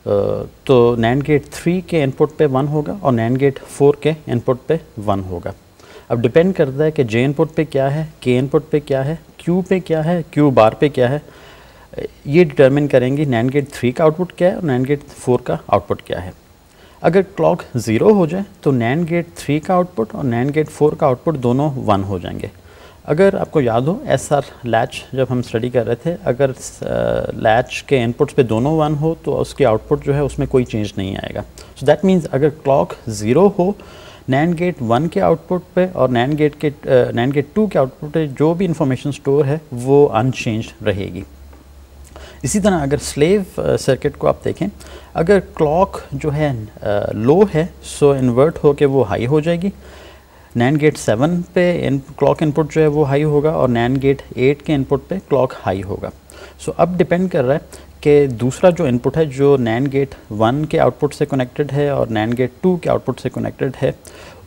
तो नैंड गेट थ्री के इनपुट पे वन होगा और नैंड गेट फोर के इनपुट पे वन होगा अब डिपेंड करता है कि जे इनपुट पे क्या है के इनपुट पे क्या है क्यू पे क्या है क्यू बार पे क्या है ये डिटर्मिन करेंगे नैंड गेट थ्री का आउटपुट क्या है और नैंड गेट फोर का आउटपुट क्या है अगर क्लॉक ज़ीरो हो जाए तो नैंड गेट थ्री का आउटपुट और नैंड गेट फोर का आउटपुट दोनों वन हो जाएंगे अगर आपको याद हो एस आर लैच जब हम स्टडी कर रहे थे अगर लैच के इनपुट्स पे दोनों वन हो तो उसकी आउटपुट जो है उसमें कोई चेंज नहीं आएगा सो दैट मीन्स अगर क्लॉक ज़ीरो हो नैंड गेट वन के आउटपुट पे और नैंड गेट के नैंड गेट टू के आउटपुट पे जो भी इंफॉर्मेशन स्टोर है वो अनचेंज रहेगी इसी तरह अगर स्लेव सर्किट को आप देखें अगर क्लॉक जो है लो है सो इन्वर्ट होकर वो हाई हो जाएगी नैन गेट सेवन पे इन क्लॉक इनपुट जो है वो हाई होगा और नैन गेट एट के इनपुट पे क्लॉक हाई होगा सो so, अब डिपेंड कर रहा है कि दूसरा जो इनपुट है जो नैन गेट वन के आउटपुट से कनेक्टेड है और नैन गेट टू के आउटपुट से कनेक्टेड है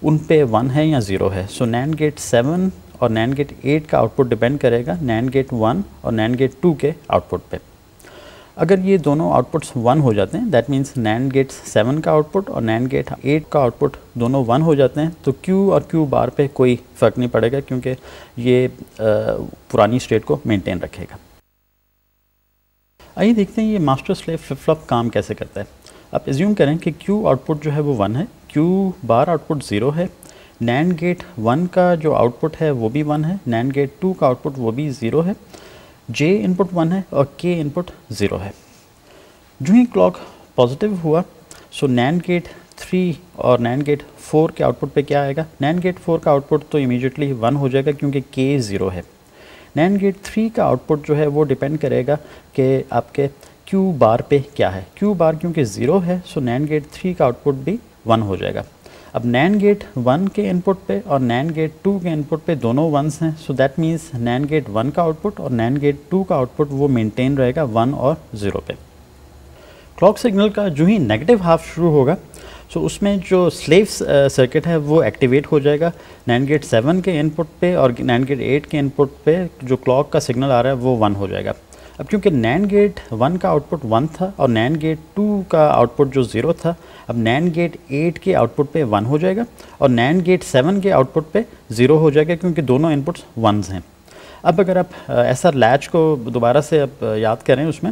उन पे वन है या ज़ीरो है सो नैन गेट सेवन और नैन गेट एट का आउटपुट डिपेंड करेगा नैन गेट वन और नैन गेट टू के आउटपुट पर अगर ये दोनों आउटपुट्स वन हो जाते हैं that means nand gate seven का आउटपुट और नैंड गेट एट का आउटपुट दोनों वन हो जाते हैं तो क्यू और क्यू बार पे कोई फ़र्क नहीं पड़ेगा क्योंकि ये आ, पुरानी स्टेट को मेंटेन रखेगा आइए देखते हैं ये मास्टर स्लेव फ्लिप फ्लॉप काम कैसे करता है आप एज्यूम करें कि क्यू आउटपुट जो है वो वन है क्यू बार आउटपुट ज़ीरो है नैंड गेट वन का जो आउटपुट है वो भी वन है नैंड गेट टू का आउटपुट वो भी ज़ीरो है जे इनपुट वन है और के इनपुट ज़ीरो है जो ही क्लॉक पॉजिटिव हुआ सो नैन गेट थ्री और नैन गेट फोर के आउटपुट पे क्या आएगा नैन गेट फोर का आउटपुट तो इमीजिएटली वन हो जाएगा क्योंकि के ज़ीरो है नैन गेट थ्री का आउटपुट जो है वो डिपेंड करेगा कि आपके क्यू बार पे क्या है क्यू बार क्योंकि ज़ीरो है सो नैन गेट थ्री का आउटपुट भी वन हो जाएगा अब नैन गेट वन के इनपुट पे और नैन गेट टू के इनपुट पे दोनों वंस हैं so that means nand gate one का आउटपुट और नैन गेट टू का आउटपुट वो मेंटेन रहेगा वन और ज़ीरो पे क्लॉक सिग्नल का जो ही नेगेटिव हाफ शुरू होगा सो so, उसमें जो स्लेव सर्किट है वो एक्टिवेट हो जाएगा नैन गेट सेवन के इनपुट पे और नैन गेट एट के इनपुट पे जो क्लॉक का सिग्नल आ रहा है वो वन हो जाएगा अब क्योंकि नैन गेट वन का आउटपुट वन था और नैन गेट टू का आउटपुट जो ज़ीरो था अब नैन गेट एट के आउटपुट पे वन हो जाएगा और नैन गेट सेवन के आउटपुट पे ज़ीरो हो जाएगा क्योंकि दोनों इनपुट्स वनस हैं अब अगर आप ऐसा लैच को दोबारा से आप याद करें उसमें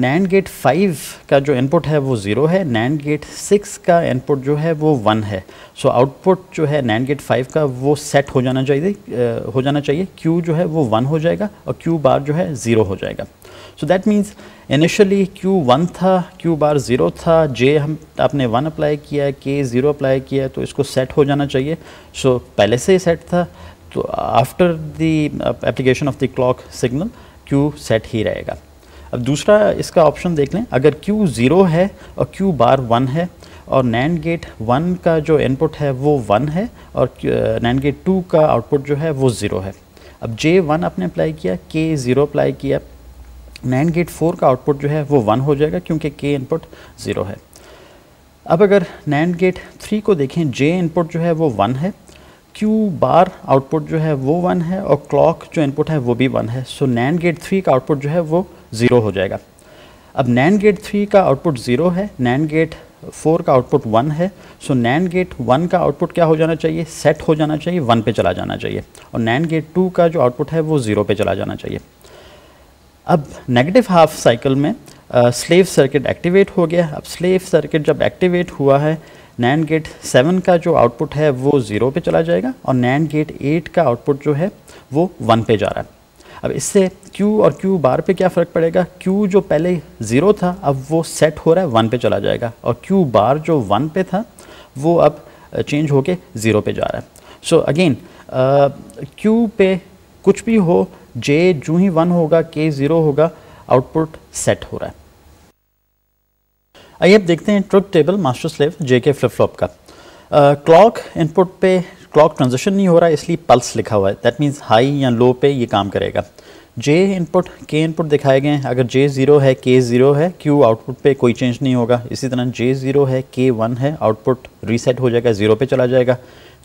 नैन गेट फाइव का जो इनपुट है वो ज़ीरो है नैन गेट सिक्स का इनपुट जो है वो वन है सो so, आउटपुट जो है नैन गेट फाइव का वो सेट हो जाना चाहिए हो जाना चाहिए क्यू जो है वो वन हो जाएगा और क्यू बार जो है ज़ीरो हो जाएगा so that means initially Q one था क्यू बार ज़ीरो था जे हम आपने वन अप्लाई किया है के ज़ीरो अप्लाई किया है तो इसको सेट हो जाना चाहिए सो so, पहले से ही सेट था तो after the application of the clock signal Q set ही रहेगा अब दूसरा इसका ऑप्शन देख लें अगर क्यू ज़ीरो है और क्यू बार वन है और नैंड गेट वन का जो इनपुट है वो वन है और नैंड गेट टू का आउटपुट जो है वो ज़ीरो है अब जे वन आपने अप्लाई किया के ज़ीरो अप्लाई किया नाइन गेट फोर का आउटपुट जो है वो वन हो जाएगा क्योंकि के इनपुट ज़ीरो है अब अगर नाइन गेट थ्री को देखें जे इनपुट जो है वो वन है क्यू बार आउटपुट जो है वो वन है और क्लॉक जो इनपुट है वो भी वन है सो नाइन गेट थ्री का आउटपुट जो है वो ज़ीरो हो जाएगा अब नाइन गेट थ्री का आउटपुट ज़ीरो है नाइन गेट फोर का आउटपुट वन है सो नाइन गेट वन का आउटपुट क्या हो जाना चाहिए सेट हो जाना चाहिए वन पे चला जाना चाहिए और नाइन गेट टू का जो आउटपुट है वो ज़ीरो पे चला जाना चाहिए अब नेगेटिव हाफ साइकिल में स्लेव सर्किट एक्टिवेट हो गया अब स्लेव सर्किट जब एक्टिवेट हुआ है नैंड गेट सेवन का जो आउटपुट है वो ज़ीरो पे चला जाएगा और नैंड गेट एट का आउटपुट जो है वो वन पे जा रहा है अब इससे Q और Q बार पे क्या फ़र्क पड़ेगा Q जो पहले ज़ीरो था अब वो सेट हो रहा है वन पे चला जाएगा और Q बार जो वन पे था वो अब चेंज uh, होके ज़ीरो पे जा रहा है सो अगेन uh, Q पे कुछ भी हो जे जू ही वन होगा के ज़ीरो होगा आउटपुट सेट हो रहा है आइए अब देखते हैं truth table master slave J K flip flop का क्लॉक uh, इनपुट पे क्लॉक ट्रांजिशन नहीं हो रहा है इसलिए पल्स लिखा हुआ है दैट मीन्स हाई या लो पे ये काम करेगा जे इनपुट के इनपुट दिखाए गए हैं अगर जे ज़ीरो है के ज़ीरो है क्यू आउटपुट पे कोई चेंज नहीं होगा इसी तरह जे ज़ीरो है के वन है आउटपुट रीसेट हो जाएगा ज़ीरो पे चला जाएगा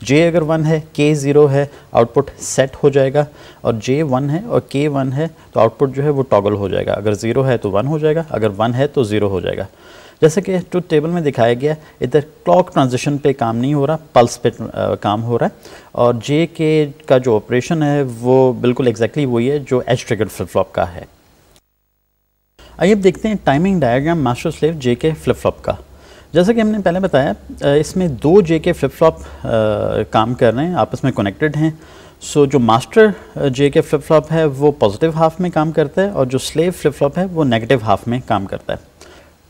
जे अगर वन है के ज़ीरो है आउटपुट सेट हो जाएगा और जे वन है और के वन है तो आउटपुट जो है वो टॉगल हो जाएगा अगर ज़ीरो है तो वन हो जाएगा अगर वन है तो ज़ीरो हो जाएगा जैसे कि जो टेबल में दिखाया गया इधर क्लॉक ट्रांजिशन पे काम नहीं हो रहा पल्स पे काम हो रहा है और जे के का जो ऑपरेशन है वो बिल्कुल एग्जैक्टली exactly वही है जो एच ट्रिगर फ्लिप फ्लॉप का है आइए अब देखते हैं timing diagram master slave J K flip flop का जैसा कि हमने पहले बताया इसमें दो जे के फ्लिप फ्लॉप काम कर रहे हैं आपस में कनेक्टेड हैं सो जो मास्टर जे के फ्लिप फ्लॉप है वो पॉजिटिव हाफ में काम करता है और जो स्लेव फ्लिप फ्लॉप है वो नेगेटिव हाफ में काम करता है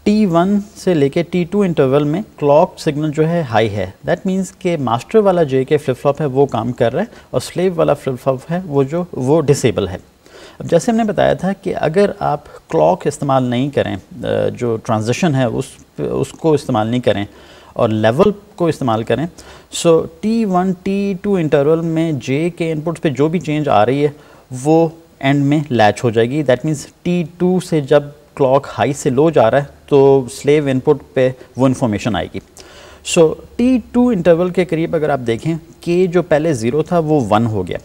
टी वन से लेके टी टू इंटरवल में क्लॉक सिग्नल जो है हाई है दैट मीन्स के मास्टर वाला जे के फ्लिप फ्लॉप है वो काम कर रहा है और स्लेव वाला फ्लिप फ्लॉप है वो जो वो डिसेबल है अब जैसे हमने बताया था कि अगर आप क्लॉक इस्तेमाल नहीं करें जो ट्रांजिशन है उस उसको इस्तेमाल नहीं करें और लेवल को इस्तेमाल करें so T one T two interval में जे के इनपुट्स पे जो भी चेंज आ रही है वो एंड में लैच हो जाएगी दैट मीन्स टी टू से जब क्लॉक हाई से लो जा रहा है तो स्लेव इनपुट पे वो इन्फॉर्मेशन आएगी सो टी टू इंटरवल के करीब अगर आप देखें के जो पहले ज़ीरो था वो वन हो गया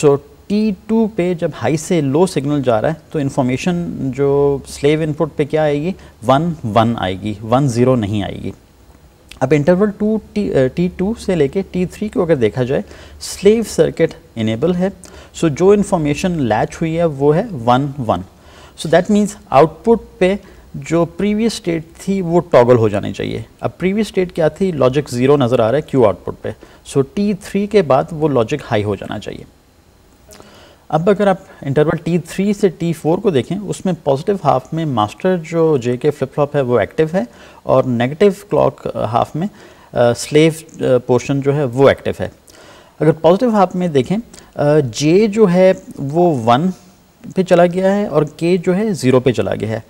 सो T2 पे जब हाई से लो सिग्नल जा रहा है तो इन्फॉर्मेशन जो स्लेव इनपुट पे क्या आएगी वन वन आएगी वन ज़ीरो नहीं आएगी अब interval two T T two से लेके टी थ्री को अगर देखा जाए स्लेव सर्किट इनेबल है सो so, जो इन्फॉर्मेशन लैच हुई है वो है one one so that means output पे जो प्रीवियस स्टेट थी वो टॉगल हो जानी चाहिए अब प्रीवियस स्टेट क्या थी लॉजिक ज़ीरो नज़र आ रहा है क्यू आउटपुट पे सो टी थ्री के बाद वो लॉजिक हाई हो जाना चाहिए अब अगर आप इंटरवल टी थ्री से टी फोर को देखें उसमें पॉजिटिव हाफ में मास्टर जो जे के फ्लिप फ्लॉप है वो एक्टिव है और नेगेटिव क्लॉक हाफ में स्लेव uh, पोर्शन uh, जो है वो एक्टिव है अगर पॉजिटिव हाफ में देखें जे uh, जो है वो वन पे चला गया है और के जो है ज़ीरो पे चला गया है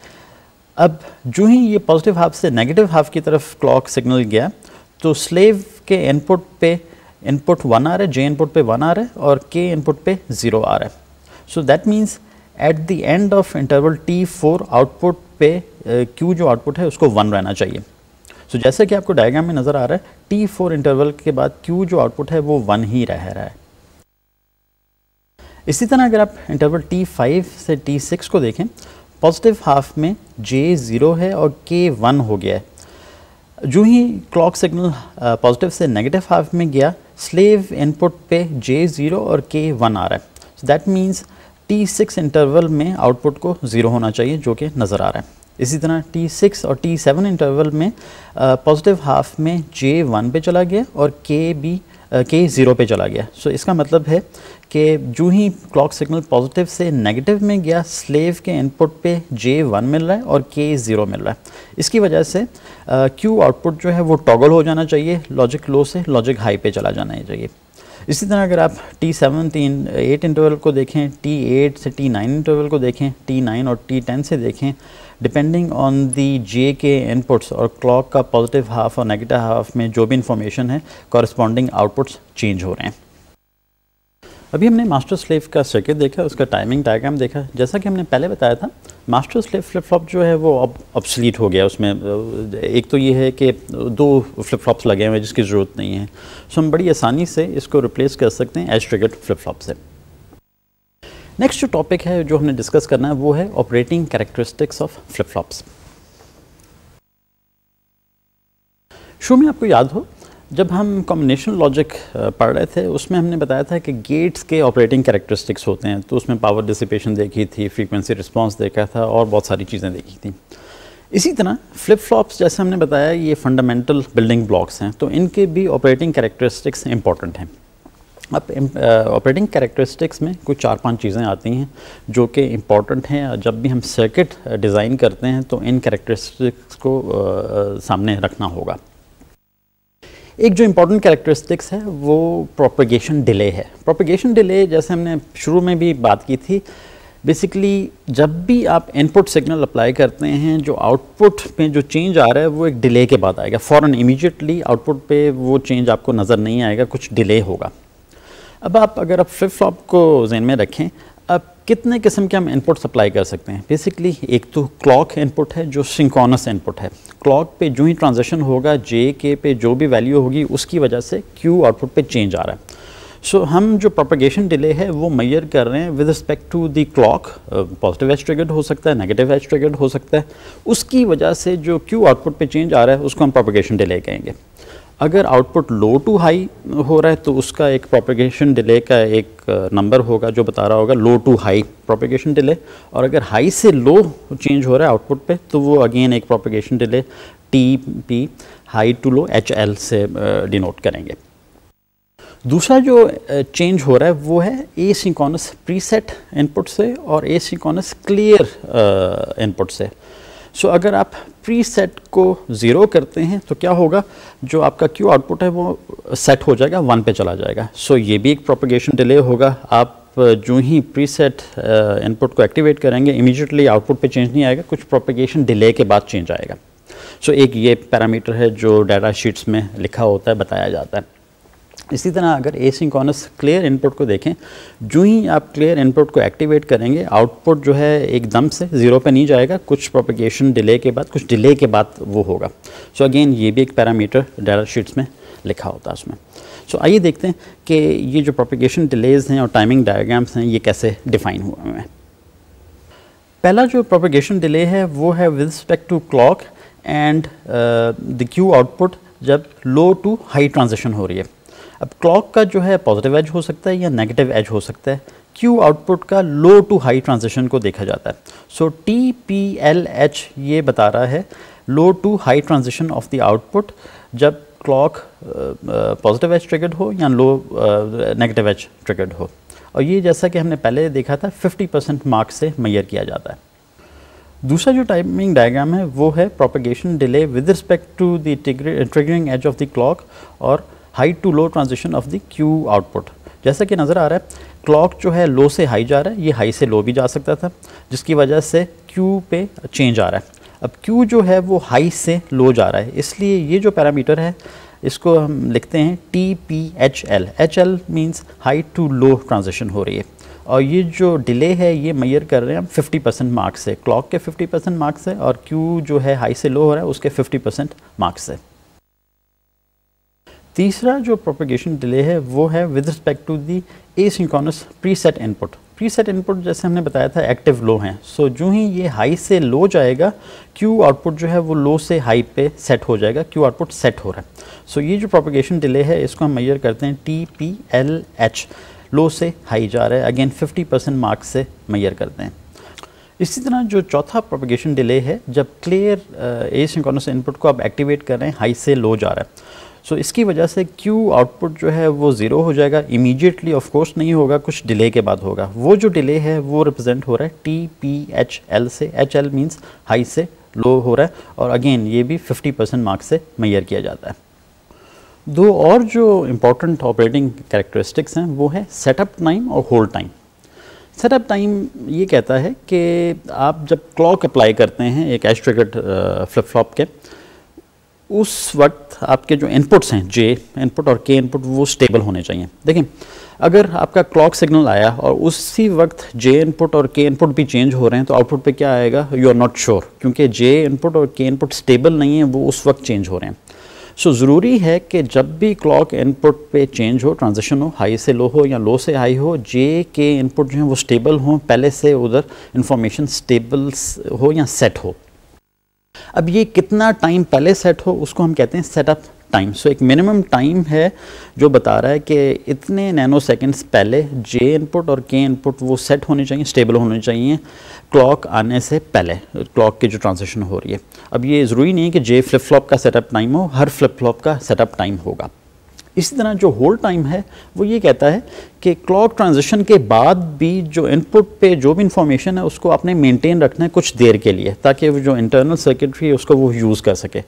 अब जो ही ये पॉजिटिव हाफ से नेगेटिव हाफ की तरफ क्लॉक सिग्नल गया तो स्लेव के इनपुट पे इनपुट वन आ रहा है जे इनपुट पे वन आ रहा है और के इनपुट पे ज़ीरो आ रहा है so that means at the end of interval T four output पे क्यू जो आउटपुट है उसको वन रहना चाहिए सो so, जैसे कि आपको डायग्राम में नज़र आ रहा है टी फोर इंटरवल के बाद क्यू जो आउटपुट है वो वन ही रह रहा है इसी तरह अगर आप इंटरवल टी फाइव से टी सिक्स को देखें पॉजिटिव हाफ में जे ज़ीरो है और के वन हो गया है जो ही क्लॉक सिग्नल पॉजिटिव से नेगेटिव हाफ में गया स्लेव इनपुट पे जे ज़ीरो और के वन आ रहा है so that means T six interval में आउटपुट को ज़ीरो होना चाहिए जो कि नज़र आ रहा है इसी तरह टी सिक्स और टी सेवन इंटरवल में पॉजिटिव हाफ में जे वन पे चला गया और के बी के ज़ीरो पे चला गया सो so, इसका मतलब है कि जो ही क्लॉक सिग्नल पॉजिटिव से नेगेटिव में गया स्लेव के इनपुट पे जे वन मिल रहा है और के ज़ीरो मिल रहा है इसकी वजह से क्यू आउटपुट जो है वो टॉगल हो जाना चाहिए लॉजिक लो से लॉजिक हाई पे चला जाना चाहिए इसी तरह अगर आप टी सेवन तीन एट इंटरवल को देखें टी एट से टी नाइन इंटरवल को देखें टी नाइन और टी टेन से देखें डिपेंडिंग ऑन दी जे के इनपुट्स और क्लॉक का पॉजिटिव हाफ और नेगेटिव हाफ में जो भी इंफॉर्मेशन है कॉरस्पॉन्डिंग आउटपुट्स चेंज हो रहे हैं अभी हमने मास्टर स्लेव का सर्किट देखा उसका टाइमिंग डायग्राम देखा जैसा कि हमने पहले बताया था मास्टर स्लेव फ्लिप फ्लॉप जो है वो अब अपसलीट हो गया उसमें एक तो ये है कि दो फ्लिप फ्लॉप्स लगे हुए हैं जिसकी ज़रूरत नहीं है सो हम बड़ी आसानी से इसको रिप्लेस कर सकते हैं एज ट्रिकेट फ्लिप फ्लॉप से नेक्स्ट जो टॉपिक है जो हमने डिस्कस करना है वो है operating characteristics of flip flops शुरू में आपको याद हो जब हम कॉम्बिनेशन लॉजिक पढ़ रहे थे उसमें हमने बताया था कि गेट्स के ऑपरेटिंग कैरेक्टरिस्टिक्स होते हैं तो उसमें पावर डिसिपेशन देखी थी फ्रीक्वेंसी रिस्पांस देखा था और बहुत सारी चीज़ें देखी थी इसी तरह फ्लिप फ्लॉप्स जैसे हमने बताया ये फंडामेंटल बिल्डिंग ब्लॉक्स हैं तो इनके भी ऑपरेटिंग कैरेक्टरिस्टिक्स इंपॉर्टेंट हैं अब ऑपरेटिंग कैरेक्टरिस्टिक्स में कुछ चार पांच चीज़ें आती हैं जो कि इम्पॉर्टेंट हैं जब भी हम सर्किट डिज़ाइन करते हैं तो इन कैरेक्टरिस्टिक्स को आ, सामने रखना होगा एक जो इम्पोर्टेंट कैरेक्टरिस्टिक्स है वो प्रोपगेशन डिले है प्रोपगेशन डिले जैसे हमने शुरू में भी बात की थी बेसिकली जब भी आप इनपुट सिग्नल अप्लाई करते हैं जो आउटपुट पे जो चेंज आ रहा है वो एक डिले के बाद आएगा फ़ौरन इमीजिएटली आउटपुट पे वो चेंज आपको नज़र नहीं आएगा कुछ डिले होगा अब आप अगर आप फ्लिप फ्लॉप को जहन में रखें अब कितने किस्म के हम इनपुट सप्लाई कर सकते हैं बेसिकली एक तो क्लॉक इनपुट है जो सिंकॉनस इनपुट है क्लॉक पे जो ही ट्रांजेक्शन होगा जे के पे जो भी वैल्यू होगी उसकी वजह से क्यू आउटपुट पे चेंज आ रहा है सो so, हम जो प्रोपगेशन डिले है वो मैयर कर रहे हैं with respect to the clock positive edge triggered हो सकता है नेगेटिव एच ट्रिगर्ड हो सकता है उसकी वजह से जो क्यू आउटपुट पे चेंज आ रहा है उसको हम प्रोपगेशन डिले कहेंगे अगर आउटपुट लो टू हाई हो रहा है तो उसका एक प्रोपेगेशन डिले का एक नंबर होगा जो बता रहा होगा low to high propagation delay और अगर हाई से लो चेंज हो रहा है आउटपुट पे तो वो अगेन एक propagation delay T P high to low H L से डिनोट करेंगे दूसरा जो चेंज हो रहा है वो है ए सिंकॉनस प्रीसेट इनपुट से और ए सिंकॉनस क्लियर इनपुट से सो so, अगर आप प्री सेट को ज़ीरो करते हैं तो क्या होगा जो आपका क्यू आउटपुट है वो सेट हो जाएगा वन पे चला जाएगा सो so, ये भी एक प्रोपगेशन डिले होगा आप जो ही प्री सेट इनपुट को एक्टिवेट करेंगे इमीजिएटली आउटपुट पे चेंज नहीं आएगा कुछ प्रोपोगेशन डिले के बाद चेंज आएगा सो so, एक ये पैरामीटर है जो डाटा शीट्स में लिखा होता है बताया जाता है इसी तरह अगर ए सिंकॉनस क्लियर इनपुट को देखें जो ही आप क्लियर इनपुट को एक्टिवेट करेंगे आउटपुट जो है एकदम से ज़ीरो पे नहीं जाएगा कुछ प्रोपिगेशन डिले के बाद कुछ डिले के बाद वो होगा सो so अगेन ये भी एक पैरामीटर डाटा शीट्स में लिखा होता है उसमें सो so आइए देखते हैं कि ये जो प्रोपिगेशन डिलेज़ हैं और टाइमिंग डायाग्राम्स हैं ये कैसे डिफ़ाइन हुए हुए हैं पहला जो प्रोपिगेशन डिले है वो है with respect to clock and the Q output जब लो टू हाई ट्रांजिशन हो रही है अब क्लॉक का जो है पॉजिटिव एज हो सकता है या नेगेटिव एज हो सकता है क्यू आउटपुट का लो टू हाई ट्रांजिशन को देखा जाता है so T P L H ये बता रहा है low to high transition of the output जब क्लॉक पॉजिटिव एच ट्रिगर्ड हो या लो नेगेटिव एच ट्रिगर्ड हो और ये जैसा कि हमने पहले देखा था 50 परसेंट मार्क्स से मैयर किया जाता है दूसरा जो टाइमिंग डायग्राम है वो है propagation delay with respect to the triggering edge of the clock और high to low transition of the Q output जैसा कि नज़र आ रहा है क्लॉक जो है लो से हाई जा रहा है ये हाई से लो भी जा सकता था जिसकी वजह से क्यू पे चेंज आ रहा है अब क्यू जो है वो हाई से लो जा रहा है इसलिए ये जो पैरामीटर है इसको हम लिखते हैं T P H L H L means high to low transition हो रही है और ये जो डिले है ये मैयर कर रहे हैं हम फिफ्टी परसेंट मार्क्स से क्लॉक के फिफ्टी परसेंट मार्क्स है और क्यू जो है हाई से लो हो रहा है उसके फिफ्टी परसेंट मार्क्स है तीसरा जो प्रोपेगेशन डिले है वो है with respect to the A pre preset input preset input जैसे हमने बताया था एक्टिव लो हैं सो so, जो ही ये हाई से लो जाएगा क्यू आउटपुट जो है वो लो से हाई पे सेट हो जाएगा क्यू आउटपुट सेट हो रहा है सो so, ये जो प्रोपेगेशन डिले है इसको हम मैयर करते हैं T P L H low से हाई जा रहा है अगेन 50 परसेंट मार्क्स से मैयर करते हैं इसी तरह जो चौथा प्रोपेगेशन डिले है जब क्लियर ए सिंकॉनस इनपुट को आप एक्टिवेट कर रहे हैं हाई से लो जा रहा है सो so, इसकी वजह से Q आउटपुट जो है वो ज़ीरो हो जाएगा इमीडिएटली ऑफ कोर्स नहीं होगा कुछ डिले के बाद होगा वो जो डिले है वो रिप्रेजेंट हो रहा है टी पी एच एल से एच एल मीन्स हाई से लो हो रहा है और अगेन ये भी 50 परसेंट मार्क्स से मैयर किया जाता है दो और जो इम्पोर्टेंट ऑपरेटिंग करेक्टरिस्टिक्स हैं वो है सेटअप टाइम और होल्ड टाइम सेटअप टाइम ये कहता है कि आप जब क्लॉक अप्लाई करते हैं एक एश ट्रिगर्ड फ्लिप फ्लॉप के उस वक्त आपके जो इनपुट्स हैं जे इनपुट और के इनपुट वो स्टेबल होने चाहिए देखें अगर आपका क्लॉक सिग्नल आया और उसी वक्त जे इनपुट और के इनपुट भी चेंज हो रहे हैं तो आउटपुट पे क्या आएगा यू आर नॉट श्योर क्योंकि जे इनपुट और के इनपुट स्टेबल नहीं है वो उस वक्त चेंज हो रहे हैं सो so, ज़रूरी है कि जब भी क्लॉक इनपुट पे चेंज हो ट्रांजिशन हो हाई से लो हो या लो से हाई हो जे के इनपुट जो हैं वो स्टेबल हों पहले से उधर इंफॉर्मेशन स्टेबल हो या सेट हो अब ये कितना टाइम पहले सेट हो उसको हम कहते हैं सेटअप टाइम सो एक मिनिमम टाइम है जो बता रहा है कि इतने नैनो सेकेंड्स पहले जे इनपुट और के इनपुट वो सेट होने चाहिए स्टेबल होने चाहिए क्लॉक आने से पहले क्लॉक की जो ट्रांजेक्शन हो रही है अब ये ज़रूरी नहीं है कि जे फ्लिप फ्लॉप का सेटअप टाइम हो हर फ्लिप फ्लॉप का सेटअप टाइम होगा इसी तरह जो होल्ड टाइम है वो ये कहता है कि क्लॉक ट्रांजिशन के बाद भी जो इनपुट पे जो भी इंफॉर्मेशन है उसको आपने मेंटेन रखना है कुछ देर के लिए ताकि वो जो इंटरनल सर्किटरी है उसको वो यूज़ कर सके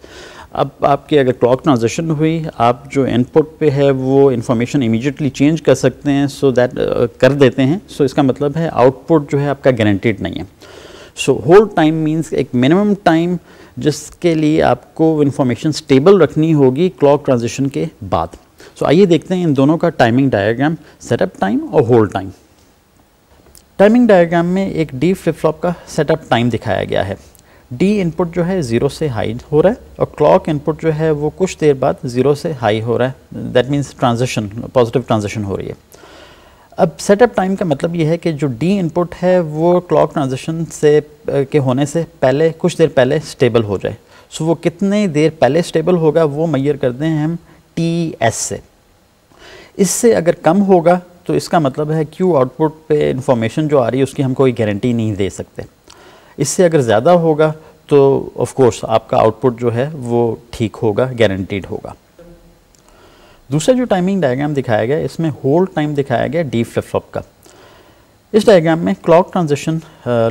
अब आपकी अगर क्लॉक ट्रांजिशन हुई आप जो इनपुट पे है वो इन्फॉर्मेशन इमीजिएटली चेंज कर सकते हैं सो so दैट uh, कर देते हैं सो so इसका मतलब है आउटपुट जो है आपका गारंटीड नहीं है सो होल्ड टाइम मीन्स एक मिनिमम टाइम जिसके लिए आपको इन्फॉर्मेशन स्टेबल रखनी होगी क्लॉक ट्रांजिशन के बाद सो आइए देखते हैं इन दोनों का टाइमिंग डायग्राम सेटअप टाइम और होल्ड टाइम टाइमिंग डायग्राम में एक डी फ्लिप फ्लॉप का सेटअप टाइम दिखाया गया है डी इनपुट जो है ज़ीरो से हाई हो रहा है और क्लॉक इनपुट जो है वो कुछ देर बाद ज़ीरो से हाई हो रहा है that means transaction positive transaction हो रही है अब सेटअप टाइम का मतलब ये है कि जो डी इनपुट है वो क्लॉक ट्रांजेक्शन से के होने से पहले कुछ देर पहले स्टेबल हो जाए सो so, वो कितने देर पहले स्टेबल होगा वो मैयर करते हैं हम टी एस से इससे अगर कम होगा तो इसका मतलब है क्यू आउटपुट पे इंफॉर्मेशन जो आ रही है उसकी हम कोई गारंटी नहीं दे सकते इससे अगर ज़्यादा होगा तो ऑफ कोर्स आपका आउटपुट जो है वो ठीक होगा गारंटीड होगा दूसरा जो टाइमिंग डायग्राम दिखाया गया इसमें होल्ड टाइम दिखाया गया डी फ्लिप फ्लॉप का इस डायग्राम में clock transition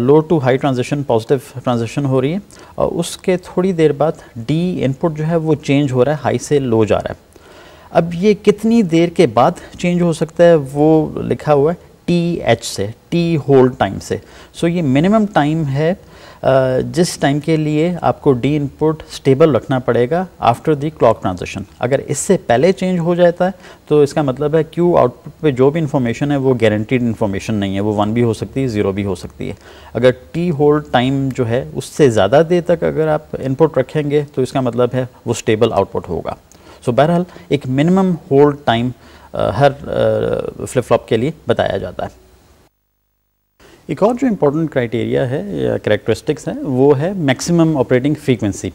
low to high transition positive transition हो रही है और उसके थोड़ी देर बाद डी इनपुट जो है वो चेंज हो रहा है हाई से लो जा रहा है अब ये कितनी देर के बाद चेंज हो सकता है वो लिखा हुआ है टी एच से टी होल्ड टाइम से सो ये मिनिमम टाइम है जिस टाइम के लिए आपको डी इनपुट स्टेबल रखना पड़ेगा आफ्टर दी क्लॉक ट्रांजिशन अगर इससे पहले चेंज हो जाता है तो इसका मतलब है क्यू आउटपुट पे जो भी इन्फॉर्मेशन है वो गारंटीड इन्फॉर्मेशन नहीं है वो वन भी हो सकती है ज़ीरो भी हो सकती है अगर टी होल्ड टाइम जो है उससे ज़्यादा देर तक अगर आप इनपुट रखेंगे तो इसका मतलब है वो स्टेबल आउटपुट होगा सो बहरहाल एक मिनिमम होल्ड टाइम हर फ्लिप फ्लॉप के लिए बताया जाता है एक और जो इम्पोर्टेंट क्राइटेरिया है या करेक्टरिस्टिक्स है वो है मैक्सिमम ऑपरेटिंग फ्रीक्वेंसी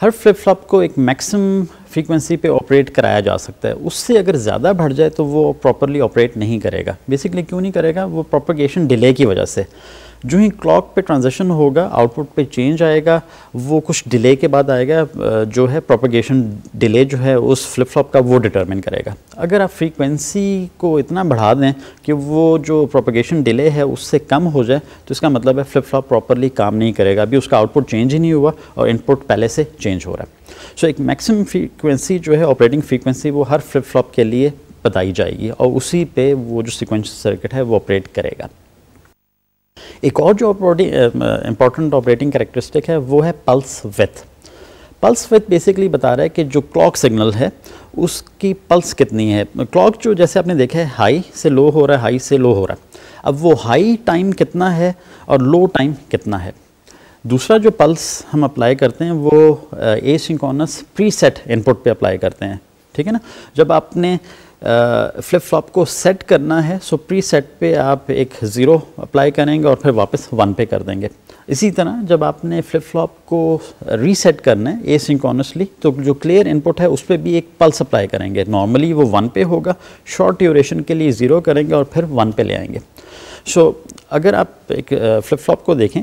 हर फ्लिप फ्लॉप को एक मैक्सिमम फ्रीक्वेंसी पे ऑपरेट कराया जा सकता है उससे अगर ज़्यादा बढ़ जाए तो वो प्रॉपरली ऑपरेट नहीं करेगा बेसिकली क्यों नहीं करेगा वो प्रोपोगेशन डिले की वजह से जो ही क्लॉक पे ट्रांजेक्शन होगा आउटपुट पे चेंज आएगा वो कुछ डिले के बाद आएगा जो है प्रोपगेशन डिले जो है उस फ्लिप फ्लॉप का वो डिटरमिन करेगा अगर आप फ्रीक्वेंसी को इतना बढ़ा दें कि वो जो प्रोपगेशन डिले है उससे कम हो जाए तो इसका मतलब है फ्लिप फ्लॉप प्रॉपरली काम नहीं करेगा अभी उसका आउटपुट चेंज ही नहीं हुआ और इनपुट पहले से चेंज हो रहा है सो so, एक मैक्सिमम फ्रीक्वेंसी जो है ऑपरेटिंग फ्रीक्वेंसी वो हर फ्लिप फ्लॉप के लिए बताई जाएगी और उसी पे वो जो सिक्वेंस सर्किट है वो ऑपरेट करेगा एक और जो ऑपरेटिंग इंपॉर्टेंट ऑपरेटिंग करेक्टरिस्टिक है वो है pulse width pulse width basically बता रहा है कि जो क्लॉक सिग्नल है उसकी पल्स कितनी है क्लॉक जो जैसे आपने देखा है हाई से लो हो रहा है हाई से लो हो रहा है अब वो हाई टाइम कितना है और लो टाइम कितना है दूसरा जो पल्स हम अप्लाई करते हैं वो asynchronous preset input पर अप्लाई करते हैं ठीक है ना जब आपने फ्लिप फ्लॉप को सेट करना है सो प्री सेट पर आप एक ज़ीरो अप्लाई करेंगे और फिर वापस वन पे कर देंगे इसी तरह जब आपने फ्लिप फ्लॉप को रीसेट करना है एसिंक्रोनसली तो जो क्लियर इनपुट है उस पर भी एक पल्स अप्लाई करेंगे नॉर्मली वो वन पे होगा शॉर्ट ड्यूरेशन के लिए ज़ीरो करेंगे और फिर वन पे ले आएंगे सो so, अगर आप एक फ्लिप फ्लॉप को देखें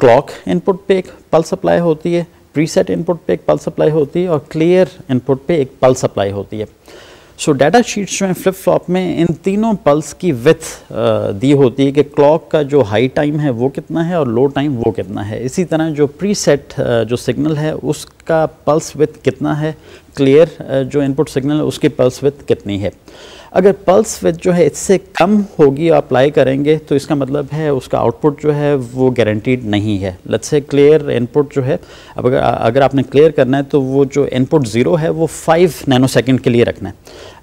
क्लॉक इनपुट पे एक पल्स अप्लाई होती है प्रीसेट इनपुट पे एक पल्स अप्लाई होती है और क्लियर इनपुट पे एक पल्स अप्लाई होती है सो डाटा शीट्स में फ्लिप फ्लॉप में इन तीनों पल्स की विथ uh, दी होती है कि क्लॉक का जो हाई टाइम है वो कितना है और लो टाइम वो कितना है इसी तरह जो प्री सेट uh, जो सिग्नल है उसका पल्स विथ कितना है क्लियर uh, जो इनपुट सिग्नल है उसकी पल्स विथ कितनी है अगर पल्स विथ जो है इससे कम होगी आप अप्लाई करेंगे तो इसका मतलब है उसका आउटपुट जो है वो गारंटीड नहीं है लेट्स से क्लियर इनपुट जो है अब अगर अगर आपने क्लियर करना है तो वो जो इनपुट ज़ीरो है वो फाइव नैनो सेकेंड के लिए रखना है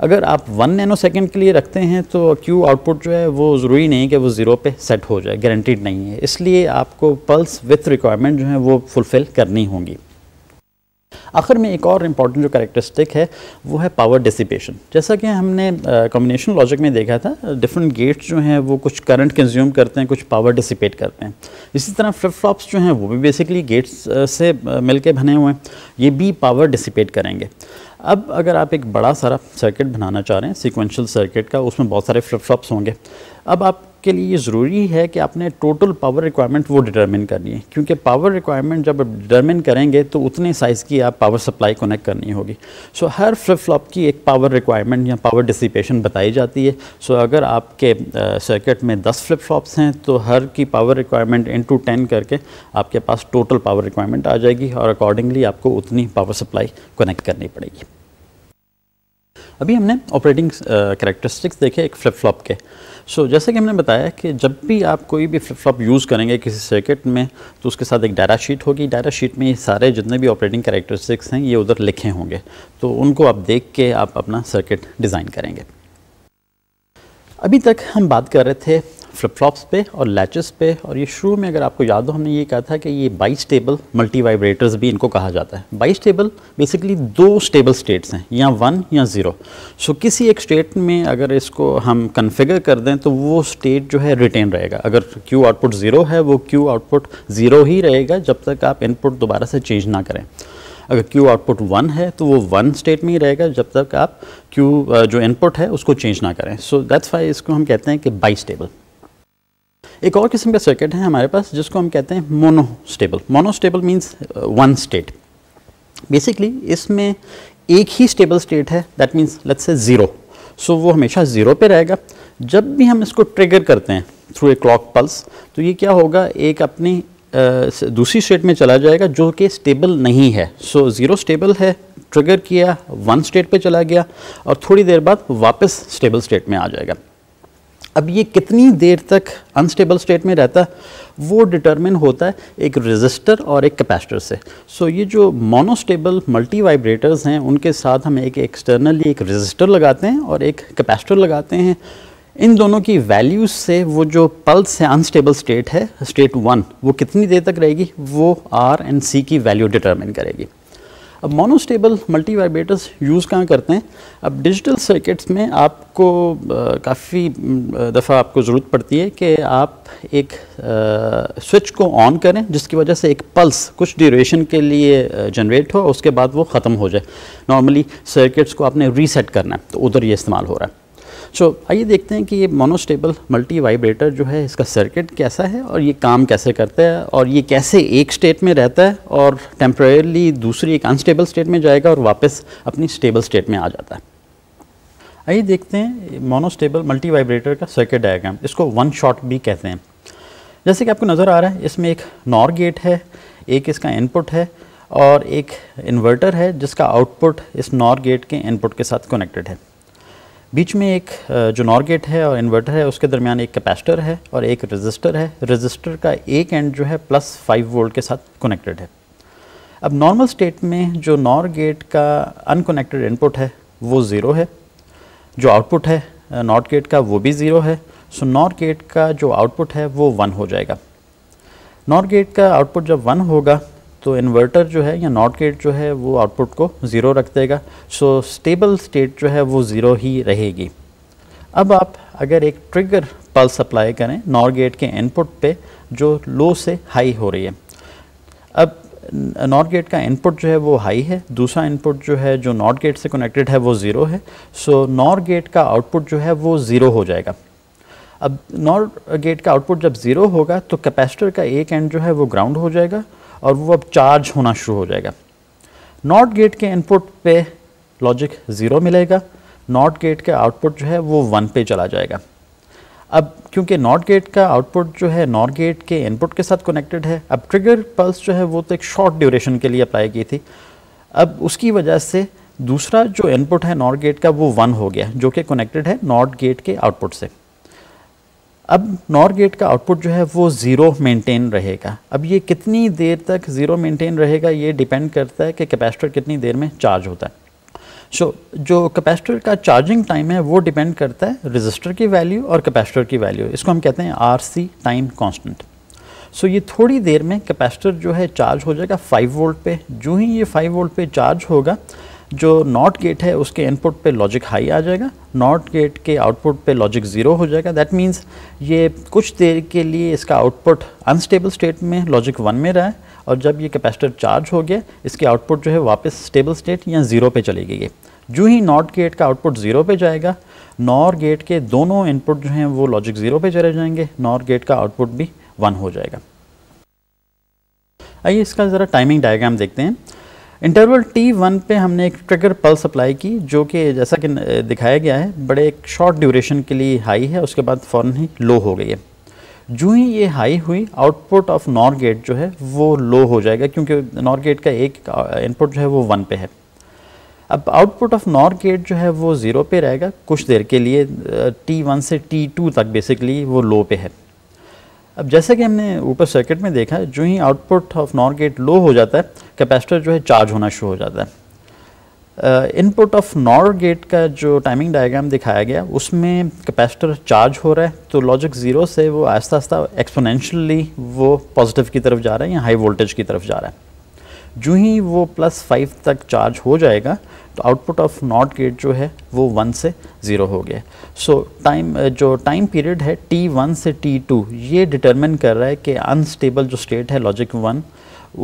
अगर आप वन नैनो सेकेंड के लिए रखते हैं तो क्यू आउटपुट जो है वो ज़रूरी नहीं कि वो ज़ीरो पर सेट हो जाए गारंटीड नहीं है इसलिए आपको पल्स विथ रिक्वायरमेंट जो है वो फुलफ़िल करनी होगी आखिर में एक और इम्पॉर्टेंट जो करेक्टरिस्टिक है वो है पावर डिसिपेशन जैसा कि हमने कॉम्बिनेशन uh, लॉजिक में देखा था डिफरेंट गेट्स जो हैं वो कुछ करंट कंज्यूम करते हैं कुछ पावर डिसिपेट करते हैं इसी तरह फ्लिप फ्लॉप्स जो हैं वो भी बेसिकली गेट्स uh, से uh, मिलके बने हुए हैं ये भी पावर डिसिपेट करेंगे अब अगर आप एक बड़ा सारा सर्किट बनाना चाह रहे हैं सिक्वेंशल सर्किट का उसमें बहुत सारे फ्लिप फ्लॉप्स होंगे अब आप के लिए ज़रूरी है कि आपने टोटल पावर रिक्वायरमेंट वो डिटरमिन करनी है क्योंकि पावर रिक्वायरमेंट जब डिटरमिन करेंगे तो उतने साइज़ की आप पावर सप्लाई कनेक्ट करनी होगी सो so, हर फ्लिप फ्लॉप की एक पावर रिक्वायरमेंट या पावर डिसिपेशन बताई जाती है सो so, अगर आपके सर्किट में 10 फ्लिप फ्लॉप्स हैं तो हर की पावर रिक्वायरमेंट इन टेन करके आपके पास टोटल पावर रिक्वायरमेंट आ जाएगी और अकॉर्डिंगली आपको उतनी पावर सप्लाई कनेक्ट करनी पड़ेगी अभी हमने ऑपरेटिंग करेक्टरिस्टिक्स uh, देखे एक फ्लिप फ्लॉप के सो so, जैसे कि हमने बताया कि जब भी आप कोई भी फ्लिप फ्लॉप यूज़ करेंगे किसी सर्किट में तो उसके साथ एक डाटा शीट होगी डाटा शीट में ये सारे जितने भी ऑपरेटिंग करेक्टरिस्टिक्स हैं ये उधर लिखे होंगे तो उनको आप देख के आप अपना सर्किट डिज़ाइन करेंगे अभी तक हम बात कर रहे थे फ्लिप फ्लॉप्स पे और लैचेस पे और ये शुरू में अगर आपको याद हो हमने ये कहा था कि ये बाई स्टेबल मल्टी वाइब्रेटर्स भी इनको कहा जाता है बाई स्टेबल बेसिकली दो स्टेबल स्टेट्स हैं या वन या ज़ीरो सो किसी एक स्टेट में अगर इसको हम कन्फिगर कर दें तो वो स्टेट जो है रिटेन रहेगा अगर क्यू आउटपुट ज़ीरो है वो क्यू आउटपुट ज़ीरो ही रहेगा जब तक आप इनपुट दोबारा से चेंज ना करें अगर क्यू आउटपुट वन है तो वो वन स्टेट में ही रहेगा जब तक आप क्यू जो इनपुट है उसको चेंज ना करें सो दैट्स वाई इसको हम कहते हैं कि बाई स्टेबल एक और किस्म का सर्किट है हमारे पास जिसको हम कहते हैं monostable monostable means one state basically इसमें एक ही स्टेबल स्टेट है that means let's say zero so वो हमेशा ज़ीरो पे रहेगा जब भी हम इसको ट्रिगर करते हैं थ्रू ए क्लॉक पल्स तो ये क्या होगा एक अपनी uh, दूसरी स्टेट में चला जाएगा जो कि स्टेबल नहीं है सो ज़ीरो स्टेबल है ट्रिगर किया वन स्टेट पे चला गया और थोड़ी देर बाद वापस स्टेबल स्टेट में आ जाएगा अब ये कितनी देर तक अनस्टेबल स्टेट में रहता है वो डिटरमिन होता है एक रेजिस्टर और एक कैपेसिटर से सो so, ये जो मोनोस्टेबल मल्टी वाइब्रेटर्स हैं उनके साथ हम एक एक्सटर्नली एक रेजिस्टर लगाते हैं और एक कैपेसिटर लगाते हैं इन दोनों की वैल्यूज से वो जो पल्स है अनस्टेबल स्टेट है स्टेट वन वो कितनी देर तक रहेगी वो आर एंड सी की वैल्यू डिटरमिन करेगी अब मोनोस्टेबल मल्टी वाइब्रेटर्स यूज़ कहाँ करते हैं अब डिजिटल सर्किट्स में आपको काफ़ी दफ़ा आपको ज़रूरत पड़ती है कि आप एक स्विच को ऑन करें जिसकी वजह से एक पल्स कुछ ड्यूरेशन के लिए जनरेट हो उसके बाद वो ख़त्म हो जाए नॉर्मली सर्किट्स को आपने रीसेट करना है तो उधर ये इस्तेमाल हो रहा है सो आइए देखते हैं कि ये मोनोस्टेबल मल्टी वाइब्रेटर जो है इसका सर्किट कैसा है और ये काम कैसे करता है और ये कैसे एक स्टेट में रहता है और टेम्परेली दूसरी एक अनस्टेबल स्टेट में जाएगा और वापस अपनी स्टेबल स्टेट में आ जाता है आइए देखते हैं मोनोस्टेबल मल्टी वाइब्रेटर का सर्किट डायग्राम इसको वन शॉट भी कहते हैं जैसे कि आपको नज़र आ रहा है इसमें एक नॉर गेट है एक इसका इनपुट है और एक इन्वर्टर है जिसका आउटपुट इस नॉर गेट के इनपुट के साथ कनेक्टेड है बीच में एक जो नॉर गेट है और इन्वर्टर है उसके दरमियान एक कैपेसिटर है और एक रजिस्टर है रजिस्टर का एक एंड जो है प्लस फाइव वोल्ट के साथ कनेक्टेड है अब नॉर्मल स्टेट में जो नॉर गेट का अनकनेक्टेड इनपुट है वो ज़ीरो है जो आउटपुट है नॉर्थ गेट का वो भी ज़ीरो है सो नॉर्थ गेट का जो आउटपुट है वो वन हो जाएगा नॉर्थ गेट का आउटपुट जब वन होगा तो इन्वर्टर जो है या नॉट गेट जो है वो आउटपुट को ज़ीरो रख देगा सो स्टेबल स्टेट जो है वो ज़ीरो ही रहेगी अब आप अगर एक ट्रिगर पल्स अप्लाई करें नॉर्थ गेट के इनपुट पे जो लो से हाई हो रही है अब नॉट गेट का इनपुट जो है वो हाई है दूसरा इनपुट जो है जो नॉट गेट से कनेक्टेड है वो ज़ीरो है सो नॉर्थ गेट का आउटपुट जो है वो ज़ीरो हो जाएगा अब नॉर्थ गेट का आउटपुट जब ज़ीरो होगा तो कैपेसिटर का एक एंड जो है वो ग्राउंड हो जाएगा और वो अब चार्ज होना शुरू हो जाएगा नॉट गेट के इनपुट पे लॉजिक ज़ीरो मिलेगा नॉट गेट का आउटपुट जो है वो वन पे चला जाएगा अब क्योंकि नॉट गेट का आउटपुट जो है नॉट गेट के इनपुट के साथ कनेक्टेड है अब ट्रिगर पल्स जो है वो तो एक शॉर्ट ड्यूरेशन के लिए अप्लाई की थी अब उसकी वजह से दूसरा जो इनपुट है नॉट गेट का वो वन हो गया जो कि कनेक्टेड है नॉट गेट के आउटपुट से अब नॉर गेट का आउटपुट जो है वो ज़ीरो मेंटेन रहेगा अब ये कितनी देर तक ज़ीरो मेंटेन रहेगा ये डिपेंड करता है कि कैपेसिटर कितनी देर में चार्ज होता है सो so, जो कैपेसिटर का चार्जिंग टाइम है वो डिपेंड करता है रजिस्टर की वैल्यू और कैपेसिटर की वैल्यू इसको हम कहते हैं R C time constant so ये थोड़ी देर में कैपेसिटर जो है चार्ज हो जाएगा फाइव वोल्ट पे जो ही ये फाइव वोल्ट पे चार्ज होगा जो नॉट गेट है उसके इनपुट पे लॉजिक हाई आ जाएगा नॉट गेट के आउटपुट पे लॉजिक ज़ीरो हो जाएगा दैट मीन्स ये कुछ देर के लिए इसका आउटपुट अनस्टेबल स्टेट में लॉजिक वन में रहा है और जब ये कैपेसिटर चार्ज हो गया इसकी आउटपुट जो है वापस स्टेबल स्टेट या ज़ीरो पे चली गई है जो ही नॉट गेट का आउटपुट ज़ीरो पे जाएगा नॉर गेट के दोनों इनपुट जो हैं वो लॉजिक ज़ीरो पे चले जाएंगे नॉर गेट का आउटपुट भी वन हो जाएगा आइए इसका ज़रा टाइमिंग डायग्राम देखते हैं इंटरवल टी वन पे हमने एक ट्रिगर पल्स अप्लाई की जो कि जैसा कि दिखाया गया है बड़े एक शॉर्ट ड्यूरेशन के लिए हाई है उसके बाद फ़ौरन ही लो हो गई है जो ही ये हाई हुई आउटपुट ऑफ नॉर गेट जो है वो लो हो जाएगा क्योंकि नॉर गेट का एक इनपुट जो है वो वन पे है अब आउटपुट ऑफ नॉर गेट जो है वो ज़ीरो पे रहेगा कुछ देर के लिए टी वन से टी टू तक बेसिकली वो लो पे है अब जैसा कि हमने ऊपर सर्किट में देखा जो ही output of NOR gate low हो जाता है कैपेसिटर जो है चार्ज होना शुरू हो जाता है इनपुट ऑफ नॉर गेट का जो टाइमिंग डायग्राम दिखाया गया उसमें कैपेसिटर चार्ज हो रहा है तो लॉजिक ज़ीरो से वो आस्ता आस्ता एक्सपोनेंशियली वो पॉजिटिव की तरफ जा रहा है या हाई वोल्टेज की तरफ जा रहा है जो ही वो प्लस फाइव तक चार्ज हो जाएगा तो आउटपुट ऑफ नॉट गेट जो है वो वन से ज़ीरो हो गया सो so, टाइम जो टाइम पीरियड है टी वन से टी टू ये डिटरमिन कर रहा है कि अनस्टेबल जो स्टेट है लॉजिक वन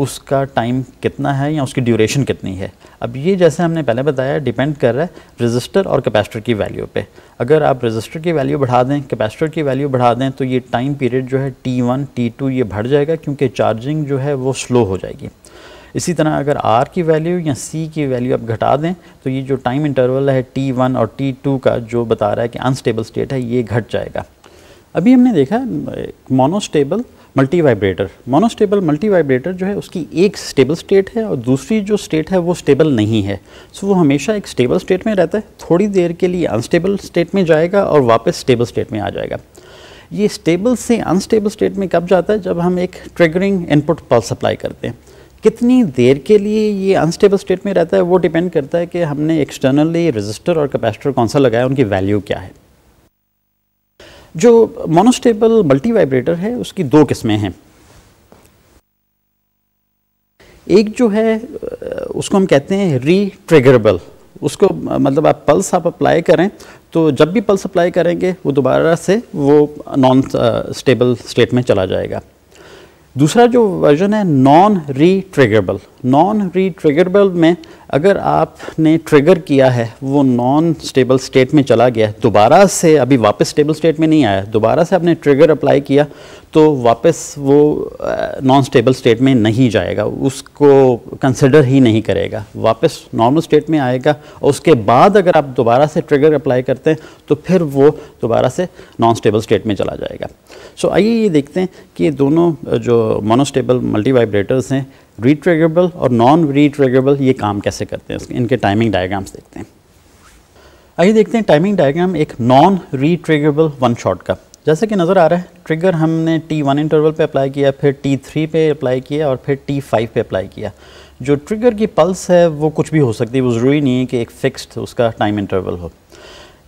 उसका टाइम कितना है या उसकी ड्यूरेशन कितनी है अब ये जैसे हमने पहले बताया डिपेंड कर रहा है रजिस्टर और कैपेसिटर की वैल्यू पे अगर आप रजिस्टर की वैल्यू बढ़ा दें कैपेसिटर की वैल्यू बढ़ा दें तो ये टाइम पीरियड जो है टी वन टी टू ये बढ़ जाएगा क्योंकि चार्जिंग जो है वो स्लो हो जाएगी इसी तरह अगर आर की वैल्यू या सी की वैल्यू आप घटा दें तो ये जो टाइम इंटरवल है टी वन और टी टू का जो बता रहा है कि अनस्टेबल स्टेट है ये घट जाएगा अभी हमने देखा monostable multi vibrator monostable multi vibrator जो है उसकी एक स्टेबल स्टेट है और दूसरी जो स्टेट है वो स्टेबल नहीं है सो वो हमेशा एक स्टेबल स्टेट में रहता है थोड़ी देर के लिए अनस्टेबल स्टेट में जाएगा और वापस स्टेबल स्टेट में आ जाएगा ये स्टेबल से अनस्टेबल स्टेट में कब जाता है जब हम एक ट्रिगरिंग इनपुट पल्स सप्लाई करते हैं कितनी देर के लिए ये अनस्टेबल स्टेट में रहता है वो डिपेंड करता है कि हमने एक्सटर्नली रजिस्टर और कैपेसिटर कौन सा लगाया उनकी वैल्यू क्या है जो मोनोस्टेबल मल्टी वाइब्रेटर है उसकी दो किस्में हैं एक जो है उसको हम कहते हैं री ट्रिगरेबल उसको मतलब आप पल्स आप अप्लाई करें तो जब भी पल्स अप्लाई करेंगे वो दोबारा से वो नॉन स्टेबल स्टेट में चला जाएगा दूसरा जो वर्जन है नॉन री नॉन ट्रिगरबल में अगर आपने ट्रिगर किया है वो नॉन स्टेबल स्टेट में चला गया है दोबारा से अभी वापस स्टेबल स्टेट में नहीं आया दोबारा से आपने ट्रिगर अप्लाई किया तो वापस वो नॉन स्टेबल स्टेट में नहीं जाएगा उसको कंसिडर ही नहीं करेगा वापस नॉर्मल स्टेट में आएगा और उसके बाद अगर आप दोबारा से ट्रिगर अप्लाई करते हैं तो फिर वो दोबारा से नॉन स्टेबल स्टेट में चला जाएगा सो so, आइए ये देखते हैं कि दोनों जो मोनोस्टेबल मल्टी वाइब्रेटर्स हैं रीट्रेगेबल और नॉन रीट्रेगेबल ये काम कैसे करते हैं इनके टाइमिंग डायग्राम्स देखते हैं आइए देखते हैं टाइमिंग डायग्राम एक नॉन रीट्रेगेबल वन शॉट का जैसे कि नज़र आ रहा है ट्रिगर हमने टी वन इंटरवल पे अप्लाई किया फिर टी थ्री पे अप्लाई किया और फिर टी फाइव पे अप्लाई किया जो ट्रिगर की पल्स है वो कुछ भी हो सकती है वो ज़रूरी नहीं है कि एक फ़िक्स्ड उसका टाइम इंटरवल हो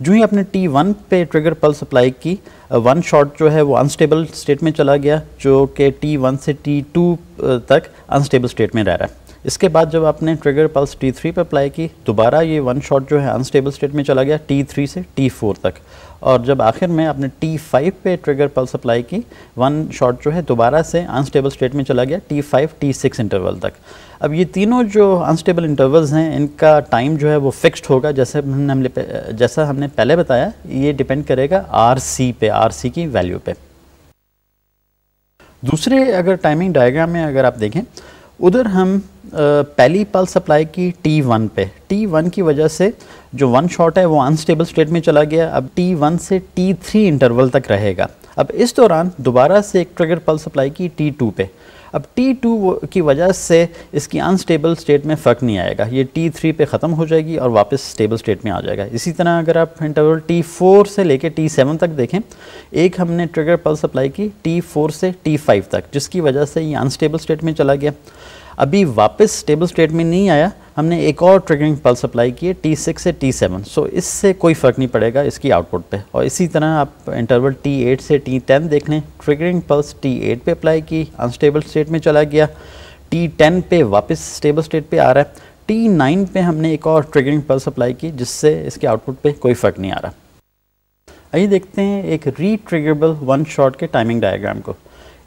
जो ही आपने टी वन पे ट्रिगर पल्स अप्लाई की वन uh, शॉट जो है वो अनस्टेबल स्टेट में चला गया जो कि टी वन से टी टू uh, तक अनस्टेबल स्टेट में रह रहा है इसके बाद जब आपने ट्रिगर पल्स टी थ्री पर अप्लाई की दोबारा ये वन शॉट जो है अनस्टेबल स्टेट में चला गया टी थ्री से टी फोर तक और जब आखिर में आपने T5 पे ट्रिगर पल्स अप्लाई की वन शॉट जो है दोबारा से अनस्टेबल स्टेट में चला गया T5, T6 इंटरवल तक अब ये तीनों जो अनस्टेबल इंटरवल्स हैं इनका टाइम जो है वो फिक्स्ड होगा जैसे हमने हमने जैसा हमने पहले बताया ये डिपेंड करेगा आर पे आर की वैल्यू पे दूसरे अगर टाइमिंग डायग्राम में अगर आप देखें उधर हम पहली पल सप्लाई की टी वन पे टी वन की वजह से जो वन शॉट है वो अनस्टेबल स्टेट में चला गया अब टी वन से टी थ्री इंटरवल तक रहेगा अब इस दौरान दोबारा से एक ट्रिगर पल सप्लाई की टी टू पे अब T2 की वजह से इसकी अनस्टेबल स्टेट में फ़र्क नहीं आएगा ये T3 पे ख़त्म हो जाएगी और वापस स्टेबल स्टेट में आ जाएगा इसी तरह अगर आप इंटरवल T4 से लेके T7 तक देखें एक हमने ट्रिगर पल सप्लाई की T4 से T5 तक जिसकी वजह से ये अनस्टेबल स्टेट में चला गया अभी वापस स्टेबल स्टेट में नहीं आया हमने एक और ट्रिगरिंग पल्स अप्लाई की है टी सिक्स से टी सेवन सो इससे कोई फ़र्क नहीं पड़ेगा इसकी आउटपुट पे और इसी तरह आप इंटरवल टी एट से टी टेन देख लें ट्रिगरिंग पल्स टी एट पर अप्लाई की अनस्टेबल स्टेट में चला गया टी टेन पे वापस स्टेबल स्टेट पे आ रहा है टी नाइन पे हमने एक और ट्रिगरिंग पल्स अप्लाई की जिससे इसके आउटपुट पे कोई फ़र्क नहीं आ रहा आइए देखते हैं एक री ट्रिगरेबल वन शॉट के टाइमिंग डायग्राम को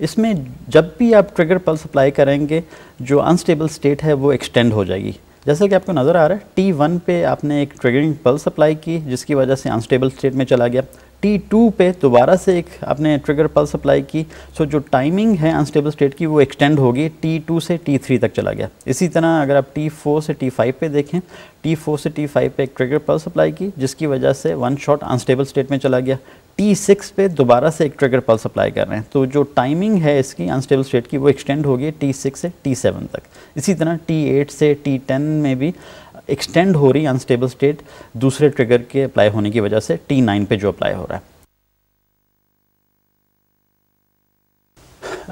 इसमें जब भी आप ट्रिगर पल्स अप्लाई करेंगे जो अनस्टेबल स्टेट है वो एक्सटेंड हो जाएगी जैसा कि आपको नज़र आ रहा है टी वन पे आपने एक ट्रिगरिंग पल्स अप्लाई की जिसकी वजह से अनस्टेबल स्टेट में चला गया T2 पे दोबारा से एक आपने ट्रिगर पल्स अप्लाई की सो जो टाइमिंग है अनस्टेबल स्टेट की वो एक्सटेंड होगी T2 से टी थ्री तक चला गया इसी तरह अगर आप टी फोर से टी फाइव पे देखें टी फोर से टी फाइव पे एक ट्रिगर पल्स अप्लाई की जिसकी वजह से वन शॉट अनस्टेबल स्टेट में चला गया टी सिक्स पे दोबारा से एक ट्रिगर पल्स अप्लाई कर रहे हैं तो जो टाइमिंग है इसकी अनस्टेबल स्टेट की वो एक्सटेंड होगी सिक्स से टी सेवन तक इसी तरह टी एट से टी टेन में भी एक्सटेंड हो रही अनस्टेबल स्टेट दूसरे ट्रिगर के अप्लाई होने की वजह से टी नाइन पे जो अप्लाई हो रहा है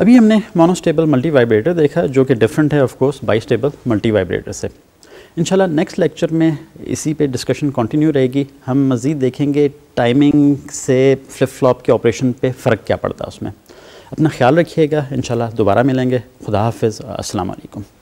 अभी हमने मोनोस्टेबल मल्टी वाइब्रेटर देखा जो कि डिफरेंट है of course bistable multi vibrator से इंशाल्लाह नेक्स्ट लेक्चर में इसी पे डिस्कशन कंटिन्यू रहेगी हम मज़ीद देखेंगे टाइमिंग से फ्लिप फ्लॉप के ऑपरेशन पे फ़र्क क्या पड़ता है उसमें अपना ख्याल रखिएगा इंशाल्लाह दोबारा मिलेंगे खुदा हाफिज़ अस्सलाम वालेकुम